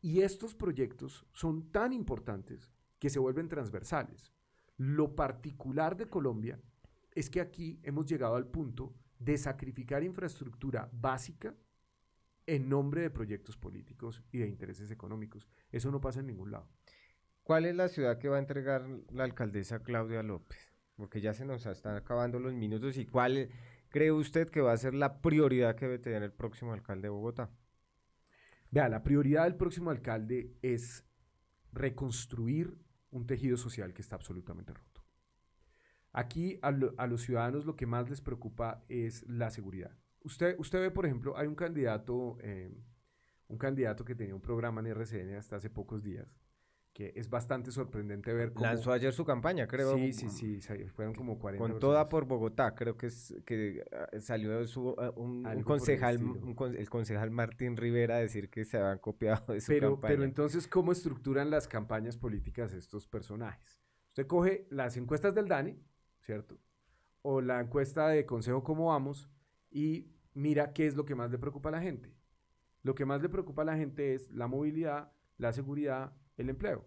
Y estos proyectos son tan importantes que se vuelven transversales. Lo particular de Colombia es que aquí hemos llegado al punto de sacrificar infraestructura básica en nombre de proyectos políticos y de intereses económicos. Eso no pasa en ningún lado. ¿Cuál es la ciudad que va a entregar la alcaldesa Claudia López? Porque ya se nos están acabando los minutos. ¿Y cuál cree usted que va a ser la prioridad que debe tener el próximo alcalde de Bogotá? Vea, la prioridad del próximo alcalde es reconstruir un tejido social que está absolutamente roto. Aquí a, los ciudadanos lo que más les preocupa es la seguridad. Usted, usted ve, por ejemplo, hay un candidato, eh, un candidato que tenía un programa en RCN hasta hace pocos días, que es bastante sorprendente ver cómo... Lanzó ayer su campaña, creo. Sí, sí, sí, fueron como 40 Con toda por Bogotá, creo que, es, que ah, salió su, ah, un, concejal, el, el concejal Martín Rivera a decir que se habían copiado de su campaña. Pero entonces, ¿cómo estructuran las campañas políticas estos personajes? Usted coge las encuestas del Dani ¿cierto? O la encuesta de consejo cómo vamos y mira qué es lo que más le preocupa a la gente. Lo que más le preocupa a la gente es la movilidad, la seguridad, el empleo.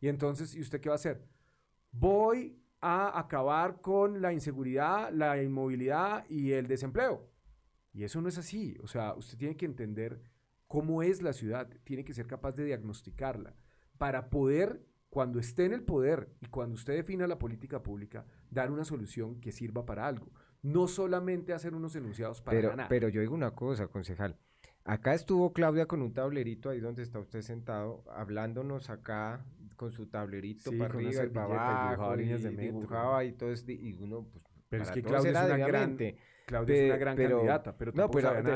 Y entonces, ¿y usted qué va a hacer? Voy a acabar con la inseguridad, la inmovilidad y el desempleo. Y eso no es así. O sea, usted tiene que entender cómo es la ciudad, tiene que ser capaz de diagnosticarla para poder cuando esté en el poder y cuando usted defina la política pública, dar una solución que sirva para algo. No solamente hacer unos enunciados para pero, Pero yo digo una cosa, concejal. Acá estuvo Claudia con un tablerito ahí donde está usted sentado, hablándonos acá con su tablerito para arriba y todo y uno pues pero es que Claudia es, una gran, Claudia candidata, pero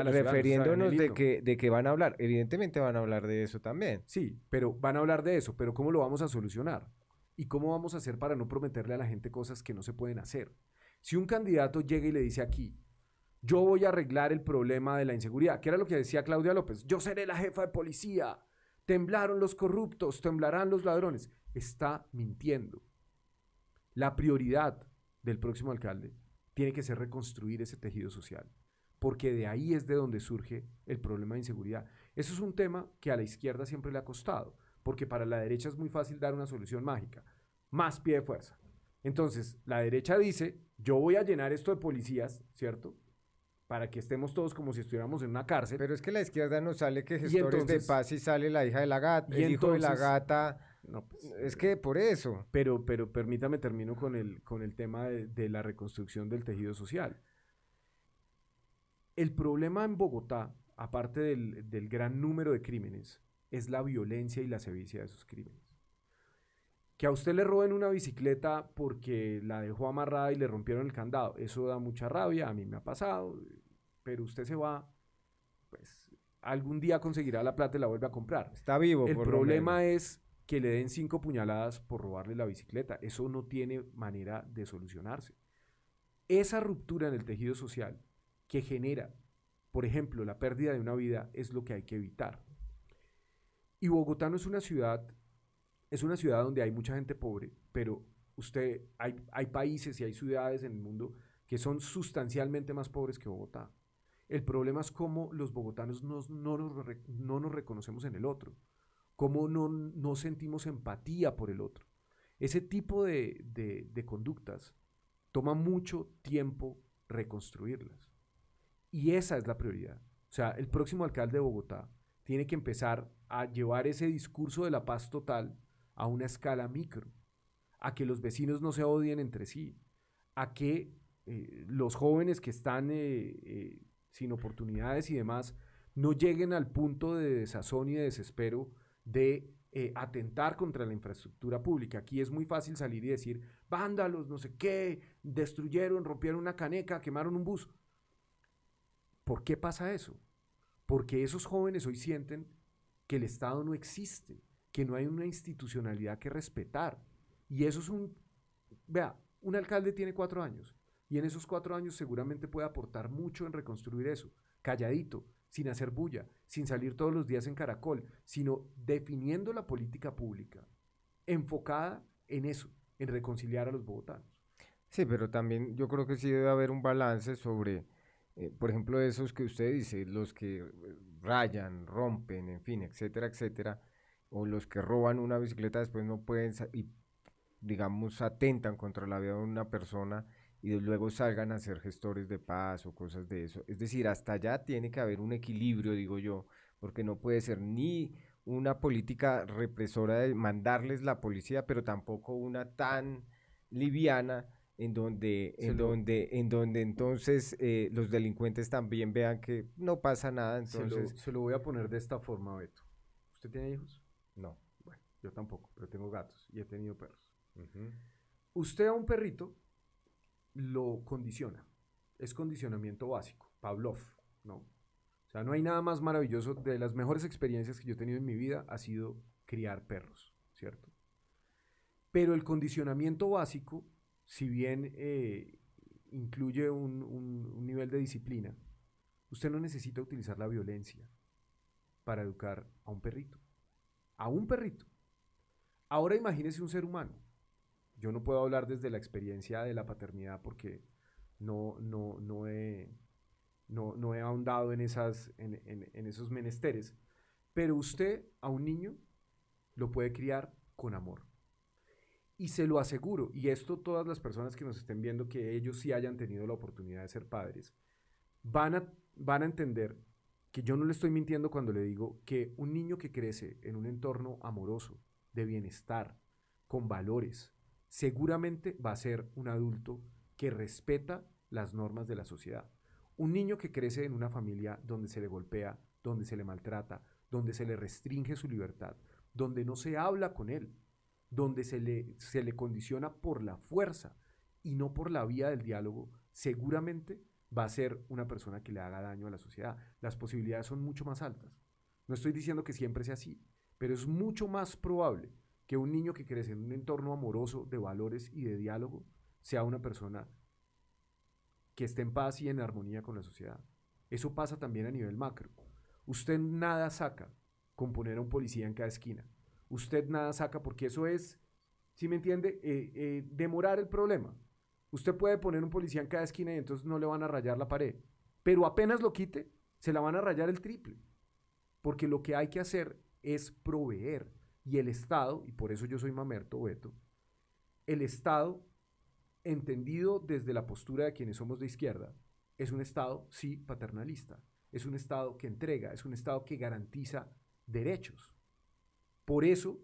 refiriéndonos de que, de que van a hablar, evidentemente van a hablar de eso también. Sí, pero van a hablar de eso, pero ¿cómo lo vamos a solucionar? ¿Y cómo vamos a hacer para no prometerle a la gente cosas que no se pueden hacer? Si un candidato llega y le dice aquí, yo voy a arreglar el problema de la inseguridad, que era lo que decía Claudia López, yo seré la jefa de policía, temblaron los corruptos, temblarán los ladrones, está mintiendo. La prioridad del próximo alcalde tiene que ser reconstruir ese tejido social, porque de ahí es de donde surge el problema de inseguridad. Eso es un tema que a la izquierda siempre le ha costado, porque para la derecha es muy fácil dar una solución mágica, más pie de fuerza. Entonces, la derecha dice, yo voy a llenar esto de policías, ¿cierto? Para que estemos todos como si estuviéramos en una cárcel. Pero es que la izquierda no sale que gestores de paz y sale la hija de la gata, el de la gata pues, es que por eso. Pero, pero permítame, termino con el, con el tema de, la reconstrucción del tejido social. El problema en Bogotá, aparte del, gran número de crímenes, es la violencia y la sevicia de esos crímenes. Que a usted le roben una bicicleta porque la dejó amarrada y le rompieron el candado, eso da mucha rabia, a mí me ha pasado, pero usted se va, pues algún día conseguirá la plata y la vuelve a comprar. Está vivo. El problema es que le den cinco puñaladas por robarle la bicicleta. Eso no tiene manera de solucionarse. Esa ruptura en el tejido social que genera, por ejemplo, la pérdida de una vida es lo que hay que evitar. Y Bogotá no es una ciudad, es una ciudad donde hay mucha gente pobre, pero usted, hay, países y hay ciudades en el mundo que son sustancialmente más pobres que Bogotá. El problema es cómo los bogotanos no nos reconocemos en el otro cómo no, sentimos empatía por el otro. Ese tipo de, conductas toma mucho tiempo reconstruirlas. Y esa es la prioridad. O sea, el próximo alcalde de Bogotá tiene que empezar a llevar ese discurso de la paz total a una escala micro, a que los vecinos no se odien entre sí, a que eh, los jóvenes que están eh, eh, sin oportunidades y demás no lleguen al punto de desazón y de desespero de eh, atentar contra la infraestructura pública. Aquí es muy fácil salir y decir, vándalos, no sé qué, destruyeron, rompieron una caneca, quemaron un bus. ¿Por qué pasa eso? Porque esos jóvenes hoy sienten que el Estado no existe, que no hay una institucionalidad que respetar. Y eso es un, vea, un alcalde tiene cuatro años y en esos cuatro años seguramente puede aportar mucho en reconstruir eso, calladito, sin hacer bulla, sin salir todos los días en caracol, sino definiendo la política pública enfocada en eso, en reconciliar a los bogotanos. Sí, pero también yo creo que sí debe haber un balance sobre, eh, por ejemplo, esos que usted dice, los que eh, rayan, rompen, en fin, etcétera, etcétera, o los que roban una bicicleta después no pueden, y, digamos, atentan contra la vida de una persona y luego salgan a ser gestores de paz o cosas de eso. Es decir, hasta allá tiene que haber un equilibrio, digo yo, porque no puede ser ni una política represora de mandarles la policía, pero tampoco una tan liviana en donde, en donde, en donde entonces eh, los delincuentes también vean que no pasa nada. Entonces... Se lo, voy a poner de esta forma, Beto. ¿Usted tiene hijos? No. Bueno, yo tampoco, pero tengo gatos y he tenido perros. Usted a un perrito lo condiciona. Es condicionamiento básico, Pavlov, ¿no? O sea, no hay nada más maravilloso. De las mejores experiencias que yo he tenido en mi vida ha sido criar perros, ¿cierto? Pero el condicionamiento básico, si bien eh, incluye un, un nivel de disciplina, usted no necesita utilizar la violencia para educar a un perrito. A un perrito. Ahora imagínese un ser humano yo no puedo hablar desde la experiencia de la paternidad porque no, no, no, he, no, no he ahondado en, esas, en, en, esos menesteres. Pero usted a un niño lo puede criar con amor. Y se lo aseguro, y esto todas las personas que nos estén viendo, que ellos sí hayan tenido la oportunidad de ser padres, van a, van a entender que yo no le estoy mintiendo cuando le digo que un niño que crece en un entorno amoroso, de bienestar, con valores, seguramente va a ser un adulto que respeta las normas de la sociedad. Un niño que crece en una familia donde se le golpea, donde se le maltrata, donde se le restringe su libertad, donde no se habla con él, donde se le, se le condiciona por la fuerza y no por la vía del diálogo, seguramente va a ser una persona que le haga daño a la sociedad. Las posibilidades son mucho más altas. No estoy diciendo que siempre sea así, pero es mucho más probable que un niño que crece en un entorno amoroso de valores y de diálogo sea una persona que esté en paz y en armonía con la sociedad. Eso pasa también a nivel macro. Usted nada saca con poner a un policía en cada esquina. Usted nada saca porque eso es, si me entiende, eh, eh, demorar el problema. Usted puede poner un policía en cada esquina y entonces no le van a rayar la pared. Pero apenas lo quite, se la van a rayar el triple. Porque lo que hay que hacer es proveer. Y el Estado, y por eso yo soy mamerto, Beto, el Estado, entendido desde la postura de quienes somos de izquierda, es un Estado, sí, paternalista. Es un Estado que entrega, es un Estado que garantiza derechos. Por eso,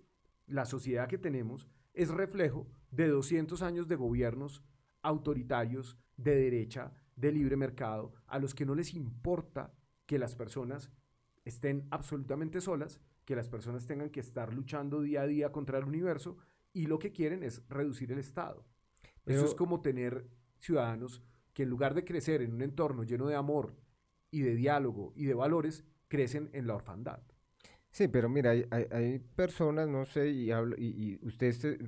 la sociedad que tenemos es reflejo de 200 años de gobiernos autoritarios, de derecha, de libre mercado, a los que no les importa que las personas estén absolutamente solas, que las personas tengan que estar luchando día a día contra el universo y lo que quieren es reducir el Estado. Eso es como tener ciudadanos que en lugar de crecer en un entorno lleno de amor y de diálogo y de valores, crecen en la orfandad. Sí, pero mira, hay, hay, personas, no sé, y, usted, eh,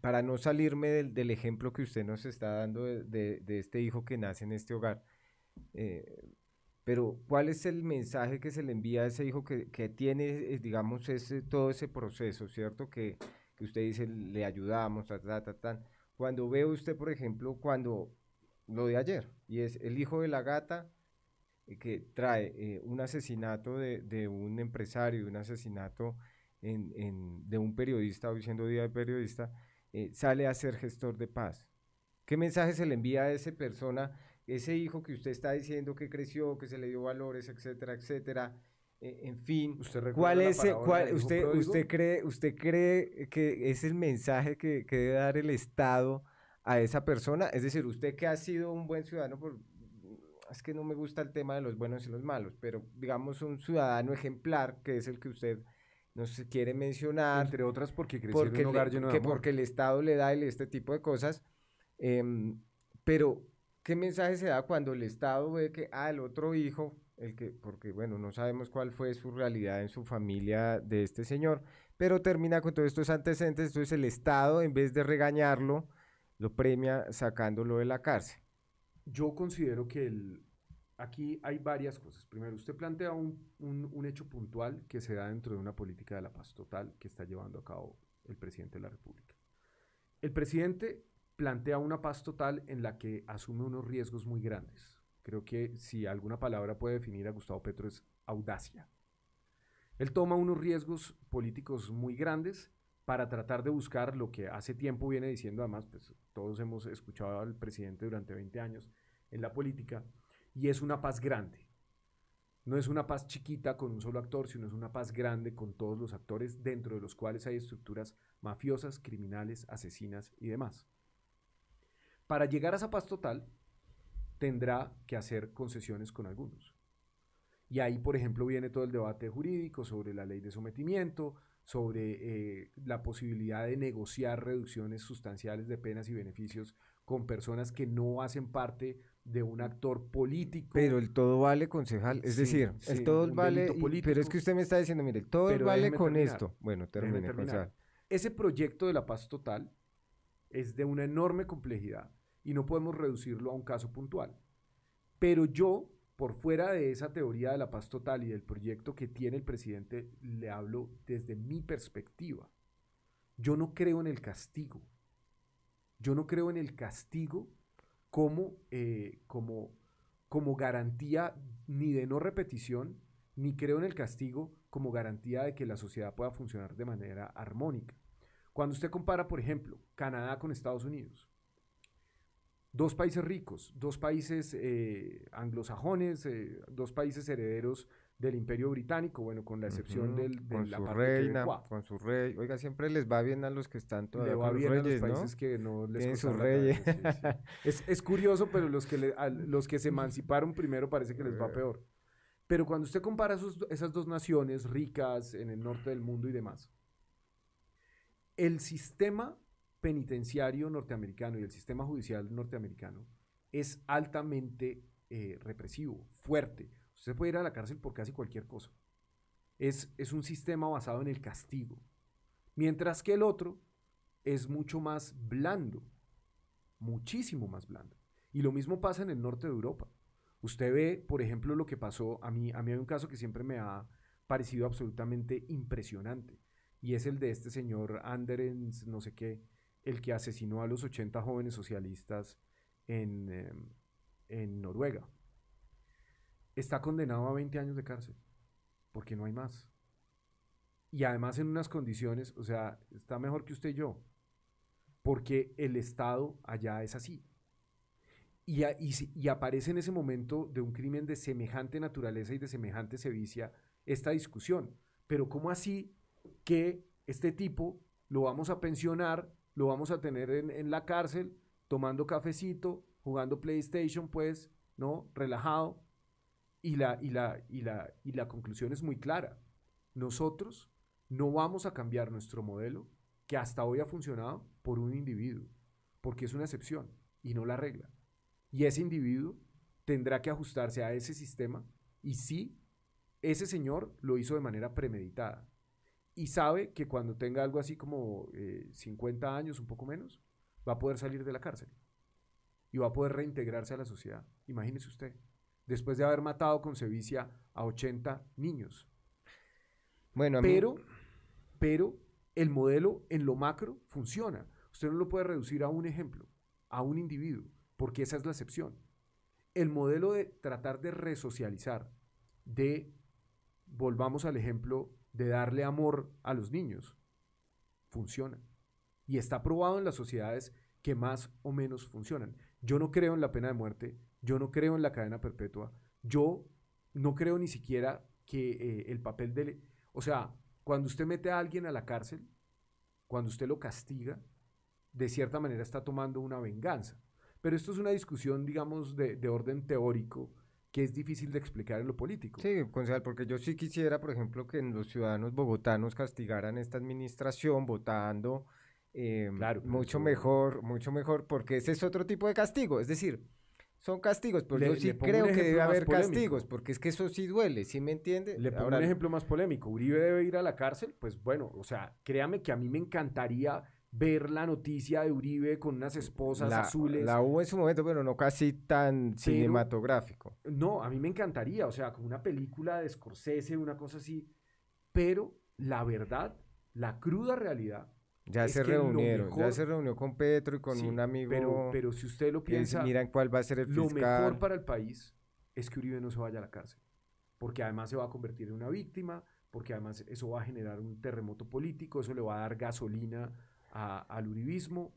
para no salirme del, ejemplo que usted nos está dando de, este hijo que nace en este hogar, eh, pero ¿cuál es el mensaje que se le envía a ese hijo que, que tiene, eh, digamos, ese, todo ese proceso, ¿cierto? Que, usted dice, le ayudamos, ta, ta, ta, ta. Cuando ve usted, por ejemplo, cuando lo de ayer, y es el hijo de la gata eh, que trae eh, un asesinato de, un empresario, un asesinato de un periodista, hoy siendo día de periodista, sale a ser gestor de paz. ¿Qué mensaje se le envía a esa persona ese hijo que usted está diciendo que creció, que se le dio valores, etcétera, etcétera, eh, en fin, ¿Usted ¿cuál es, cuál, usted, usted, cree, usted cree que es el mensaje que, debe dar el Estado a esa persona? Es decir, usted que ha sido un buen ciudadano, por, es que no me gusta el tema de los buenos y los malos, pero digamos un ciudadano ejemplar, que es el que usted no se quiere mencionar. Entre otras porque creció en un hogar lleno de que Porque el Estado le da este tipo de cosas. Em, pero ¿Qué mensaje se da cuando el Estado ve que al ah, el otro hijo, el que, porque bueno, no sabemos cuál fue su realidad en su familia de este señor, pero termina con todos estos antecedentes, entonces el Estado, en vez de regañarlo, lo premia sacándolo de la cárcel? Yo considero que aquí hay varias cosas. Primero, usted plantea un, un, hecho puntual que se da dentro de una política de la paz total que está llevando a cabo el presidente de la República. El presidente plantea una paz total en la que asume unos riesgos muy grandes. Creo que si alguna palabra puede definir a Gustavo Petro es audacia. Él toma unos riesgos políticos muy grandes para tratar de buscar lo que hace tiempo viene diciendo, además, pues todos hemos escuchado al presidente durante 20 años en la política, y es una paz grande. No es una paz chiquita con un solo actor, sino es una paz grande con todos los actores, dentro de los cuales hay estructuras mafiosas, criminales, asesinas y demás. Para llegar a esa paz total, tendrá que hacer concesiones con algunos. Y ahí, por ejemplo, viene todo el debate jurídico sobre la ley de sometimiento, sobre eh, la posibilidad de negociar reducciones sustanciales de penas y beneficios con personas que no hacen parte de un actor político. Pero el todo vale, concejal. Es decir, el todo vale. pero es que usted me está diciendo, mire, todo vale con esto. Bueno, termine, Ese proyecto de la paz total es de una enorme complejidad y no podemos reducirlo a un caso puntual. Pero yo, por fuera de esa teoría de la paz total y del proyecto que tiene el presidente, le hablo desde mi perspectiva. Yo no creo en el castigo. Yo no creo en el castigo como, eh, como, como garantía ni de no repetición, ni creo en el castigo como garantía de que la sociedad pueda funcionar de manera armónica. Cuando usted compara, por ejemplo, Canadá con Estados Unidos, dos países ricos, dos países eh, anglosajones, eh, dos países herederos del Imperio Británico, bueno, con la excepción del, de con la su reina, con su rey. Oiga, siempre les va bien a los que están todavía Le va con bien reyes, a los países que no les sus reyes. Es, es, curioso, pero los que, a los que se emanciparon primero parece que les va eh. peor. Pero cuando usted compara esas dos naciones ricas en el norte del mundo y demás, el sistema penitenciario norteamericano y el sistema judicial norteamericano es altamente eh, represivo, fuerte. Usted puede ir a la cárcel por casi cualquier cosa. Es, es un sistema basado en el castigo. Mientras que el otro es mucho más blando, muchísimo más blando. Y lo mismo pasa en el norte de Europa. Usted ve, por ejemplo, lo que pasó, a mí, a mí hay un caso que siempre me ha parecido absolutamente impresionante, y es el de este señor Anderens, no sé qué, el que asesinó a los 80 jóvenes socialistas em, en, Noruega. Está condenado a 20 años de cárcel, porque no hay más. Y además en unas condiciones, o sea, está mejor que usted y yo, porque el Estado allá es así. Y, y, y, aparece en ese momento de un crimen de semejante naturaleza y de semejante sevicia esta discusión. Pero ¿cómo así que este tipo lo vamos a pensionar lo vamos a tener en, la cárcel tomando cafecito, jugando PlayStation, pues, ¿no? Relajado. Y la, la, y la, y la conclusión es muy clara. Nosotros no vamos a cambiar nuestro modelo que hasta hoy ha funcionado por un individuo, porque es una excepción y no la regla. Y ese individuo tendrá que ajustarse a ese sistema y si ese señor lo hizo de manera premeditada y sabe que cuando tenga algo así como 50 eh, años, un poco menos, va a poder salir de la cárcel y va a poder reintegrarse a la sociedad. Imagínese usted, después de haber matado con sevicia a 80 niños. Bueno, pero, pero el modelo en lo macro funciona. Usted no lo puede reducir a un ejemplo, a un individuo, porque esa es la excepción. El modelo de tratar de resocializar, de, volvamos al ejemplo de darle amor a los niños. Funciona. Y está probado en las sociedades que más o menos funcionan. Yo no creo en la pena de muerte, yo no creo en la cadena perpetua, yo no creo ni siquiera que eh, el papel de O sea, cuando usted mete a alguien a la cárcel, cuando usted lo castiga, de cierta manera está tomando una venganza. Pero esto es una discusión, digamos, de, de orden teórico que es difícil de explicar en lo político. Sí, concejal, porque yo sí quisiera, por ejemplo, que los ciudadanos bogotanos castigaran esta administración votando em, mucho mejor, mucho mejor, porque ese es otro tipo de castigo. Es decir, son castigos, pero yo sí creo que debe haber castigos, porque es que eso sí duele, ¿sí me entiende? Le pongo un ejemplo más polémico. Uribe debe ir a la cárcel, pues bueno, o sea, créame que a mí me encantaría ver la noticia de Uribe con unas esposas azules. La hubo en su momento, pero no casi tan cinematográfico. No, a mí me encantaría, o sea, como una película de Scorsese, una cosa así, pero la verdad, la cruda realidad. Ya se reunieron, ya se reunió con Petro y con un amigo. Pero, pero si usted lo piensa, miran cuál va a ser el fiscal. Lo mejor para el país es que Uribe no se vaya a la cárcel, porque además se va a convertir en una víctima, porque además eso va a generar un terremoto político, eso le va a dar gasolina al uribismo.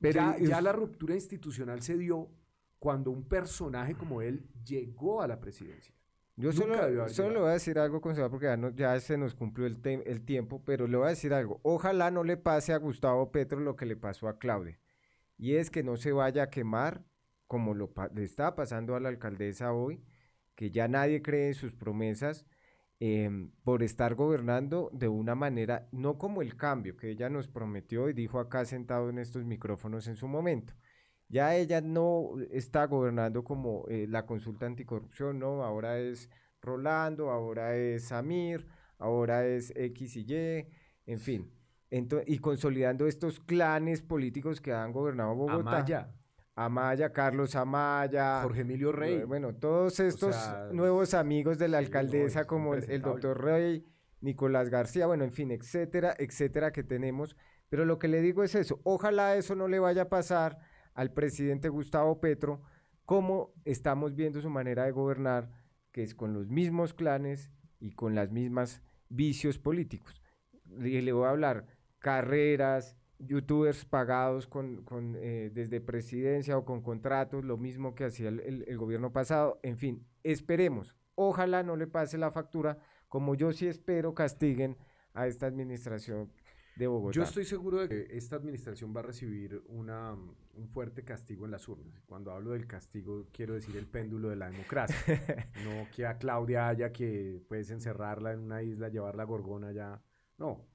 Pero ya, la ruptura institucional se dio cuando un personaje como él llegó a la presidencia. Yo solo, le voy a decir algo, porque ya, se nos cumplió el, el, tiempo, pero le voy a decir algo. Ojalá no le pase a Gustavo Petro lo que le pasó a Claudia. Y es que no se vaya a quemar como lo le está pasando a la alcaldesa hoy, que ya nadie cree en sus promesas Em, por estar gobernando de una manera, no como el cambio que ella nos prometió y dijo acá sentado en estos micrófonos en su momento. Ya ella no está gobernando como eh, la consulta anticorrupción, no, ahora es Rolando, ahora es Samir, ahora es X y Y, en fin. y consolidando estos clanes políticos que han gobernado Bogotá. ya Amaya, Carlos Amaya, Jorge Emilio Rey. Eh, bueno, todos estos nuevos amigos de la alcaldesa, como el doctor Rey, Nicolás García, bueno, en fin, etcétera, etcétera, que tenemos. Pero lo que le digo es eso: ojalá eso no le vaya a pasar al presidente Gustavo Petro, como estamos viendo su manera de gobernar, que es con los mismos clanes y con las mismas vicios políticos. le voy a hablar carreras, youtubers pagados con, con eh, desde presidencia o con contratos, lo mismo que hacía el, gobierno pasado. En fin, esperemos. Ojalá no le pase la factura, como yo sí espero castiguen a esta administración de Bogotá. Yo estoy seguro de que esta administración va a recibir una, un fuerte castigo en las urnas. Cuando hablo del castigo, quiero decir el péndulo de la democracia. no que a Claudia haya que puedes encerrarla en una isla, llevarla a Gorgona ya. No.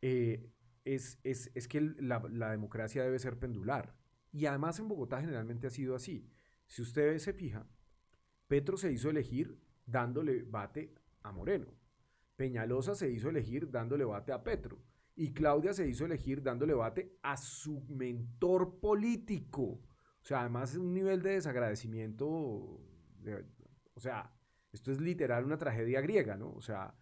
Eh, es, que la, democracia debe ser pendular. Y además en Bogotá generalmente ha sido así. Si usted se fija, Petro se hizo elegir dándole bate a Moreno. Peñalosa se hizo elegir dándole bate a Petro. Y Claudia se hizo elegir dándole bate a su mentor político. O sea, además un nivel de desagradecimiento. o sea, esto es literal una tragedia griega, ¿no? O sea,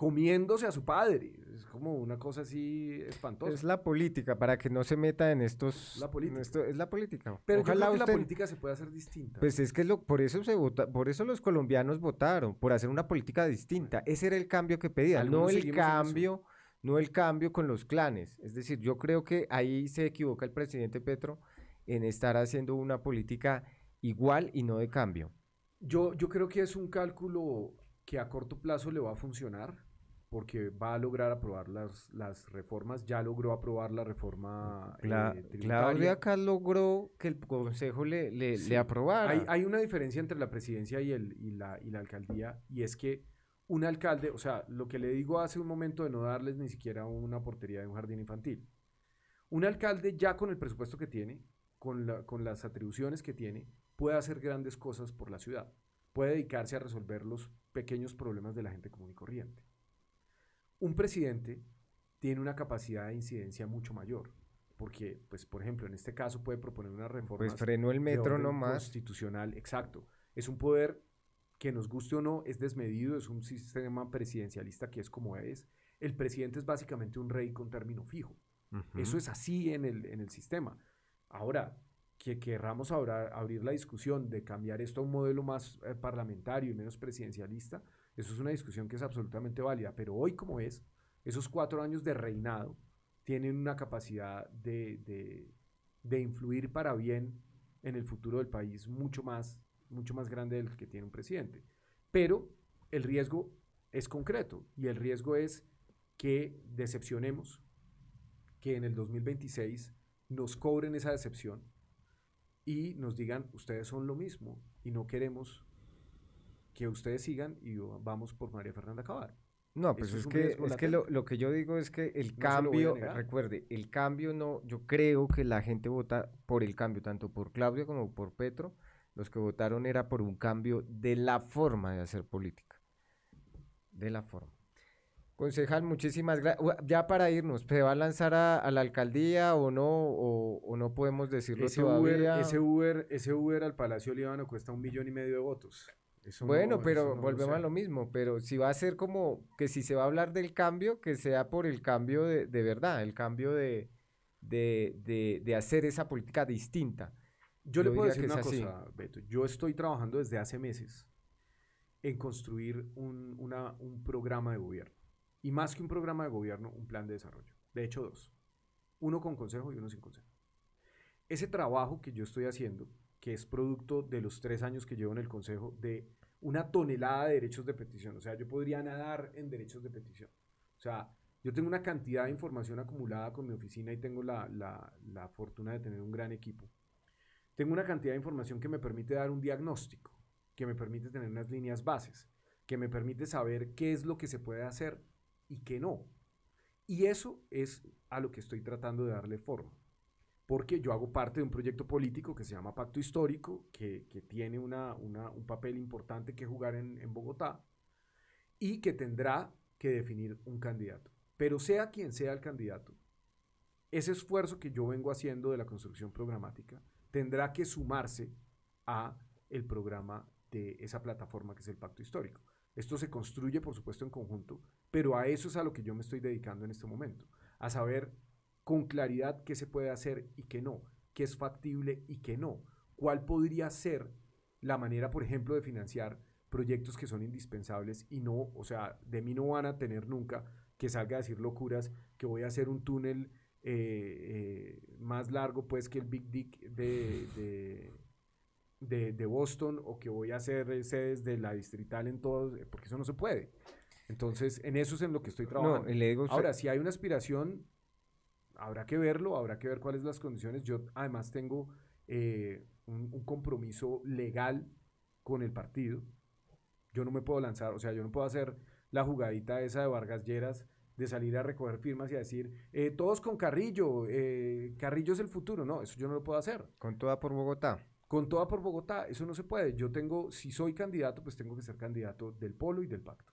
comiéndose a su padre. Es como una cosa así espantosa. Es la política, para que no se meta en estos... es la política. Pero Ojalá la política se puede hacer distinta. Pues es que lo, por, eso se vota, por eso los colombianos votaron, por hacer una política distinta. Ese era el cambio que pedían, no el cambio... No el cambio con los clanes. Es decir, yo creo que ahí se equivoca el presidente Petro en estar haciendo una política igual y no de cambio. Yo, yo creo que es un cálculo que a corto plazo le va a funcionar, porque va a lograr aprobar las, las reformas, ya logró aprobar la reforma eh, la, acá logró que el Consejo le, le, aprobara. Hay, hay, una diferencia entre la presidencia y, el, y, la, y la alcaldía, y es que un alcalde, o sea, lo que le digo hace un momento de no darles ni siquiera una portería de un jardín infantil, un alcalde ya con el presupuesto que tiene, con, la, con las atribuciones que tiene, puede hacer grandes cosas por la ciudad, puede dedicarse a resolver los pequeños problemas de la gente común y corriente un presidente tiene una capacidad de incidencia mucho mayor. Porque, pues, por ejemplo, en este caso puede proponer una reforma. Pues frenó el metro más Constitucional, exacto. Es un poder que nos guste o no, es desmedido, es un sistema presidencialista que es como es. El presidente es básicamente un rey con término fijo. Eso es así en el, en el sistema. Ahora, que querramos abrir la discusión de cambiar esto a un modelo más eh, parlamentario y menos presidencialista, eso es una discusión que es absolutamente válida, pero hoy como es, esos cuatro años de reinado tienen una capacidad de, influir para bien en el futuro del país mucho más, mucho más grande del que tiene un presidente. Pero el riesgo es concreto y el riesgo es que decepcionemos, que en el 2026 nos cobren esa decepción y nos digan, ustedes son lo mismo y no queremos que ustedes sigan y vamos por María Fernanda Cabar. No, pues es, que, es que lo, que yo digo es que el cambio, recuerde, el cambio no, yo creo que la gente vota por el cambio, tanto por Claudio como por Petro, los que votaron era por un cambio de la forma de hacer política, de la forma. Concejal, muchísimas gracias. Ya para irnos, ¿se va a lanzar a, la alcaldía o no? O, no podemos decirlo ese todavía? Uber, ese, Uber, ese Uber al Palacio Líbano cuesta un millón y medio de votos bueno, pero volvemos a lo mismo, pero si va a ser como que si se va a hablar del cambio, que sea por el cambio de, verdad, el cambio de, hacer esa política distinta. Yo, le puedo decir una cosa, Beto, yo estoy trabajando desde hace meses en construir un, un programa de gobierno, y más que un programa de gobierno, un plan de desarrollo. De hecho, dos, uno con consejo y uno sin consejo. Ese trabajo que yo estoy haciendo que es producto de los tres años que llevo en el Consejo, de una tonelada de derechos de petición. O sea, yo podría nadar en derechos de petición. O sea, yo tengo una cantidad de información acumulada con mi oficina y tengo la, la fortuna de tener un gran equipo. Tengo una cantidad de información que me permite dar un diagnóstico, que me permite tener unas líneas bases, que me permite saber qué es lo que se puede hacer y qué no. Y eso es a lo que estoy tratando de darle forma porque yo hago parte de un proyecto político que se llama Pacto Histórico, que, tiene un papel importante que jugar en, en Bogotá y que tendrá que definir un candidato. Pero sea quien sea el candidato, ese esfuerzo que yo vengo haciendo de la construcción programática tendrá que sumarse a el programa de esa plataforma que es el Pacto Histórico. Esto se construye, por supuesto, en conjunto, pero a eso es a lo que yo me estoy dedicando en este momento, a saber con claridad qué se puede hacer y qué no, qué es factible y qué no, cuál podría ser la manera, por ejemplo, de financiar proyectos que son indispensables y no, o sea, de mí no van a tener nunca que salga a decir locuras, que voy a hacer un túnel eh, eh, más largo pues que el Big Dick de, de Boston o que voy a hacer eh, sedes de la distrital en todos, porque eso no se puede. Entonces, en eso es en lo que estoy trabajando. Ahora, si hay una aspiración, habrá que verlo, habrá que ver cuáles las condiciones. Yo además tengo eh, un, compromiso legal con el partido. Yo no me puedo lanzar, o sea, yo no puedo hacer la jugadita esa de Vargas Lleras de salir a recoger firmas y a decir, eh, todos con Carrillo, eh, Carrillo es el futuro. No, eso yo no lo puedo hacer. Con toda por Bogotá. Con toda por Bogotá, eso no se puede. Yo tengo, si soy candidato, pues tengo que ser candidato del Polo y del Pacto.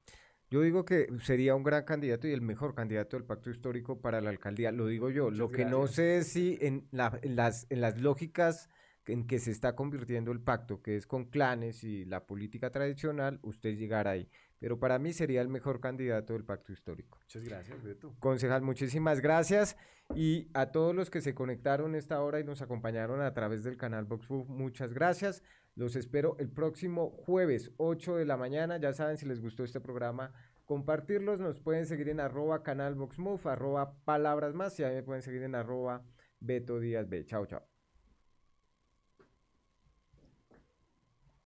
Yo digo que sería un gran candidato y el mejor candidato del pacto histórico para la alcaldía, lo digo yo. lo que no sé si en, las, lógicas en que se está convirtiendo el pacto, que es con clanes y la política tradicional, usted llegará ahí. Pero para mí sería el mejor candidato del pacto histórico. Muchas gracias, Beto. Concejal, muchísimas gracias. Y a todos los que se conectaron esta hora y nos acompañaron a través del canal VoxFu, muchas gracias. Los espero el próximo jueves, 8 de la mañana. Ya saben, si les gustó este programa, compartirlos. Nos pueden seguir en arroba canalboxmove, arroba palabras más. Y también me pueden seguir en arroba Beto Díaz B. Chao, chao.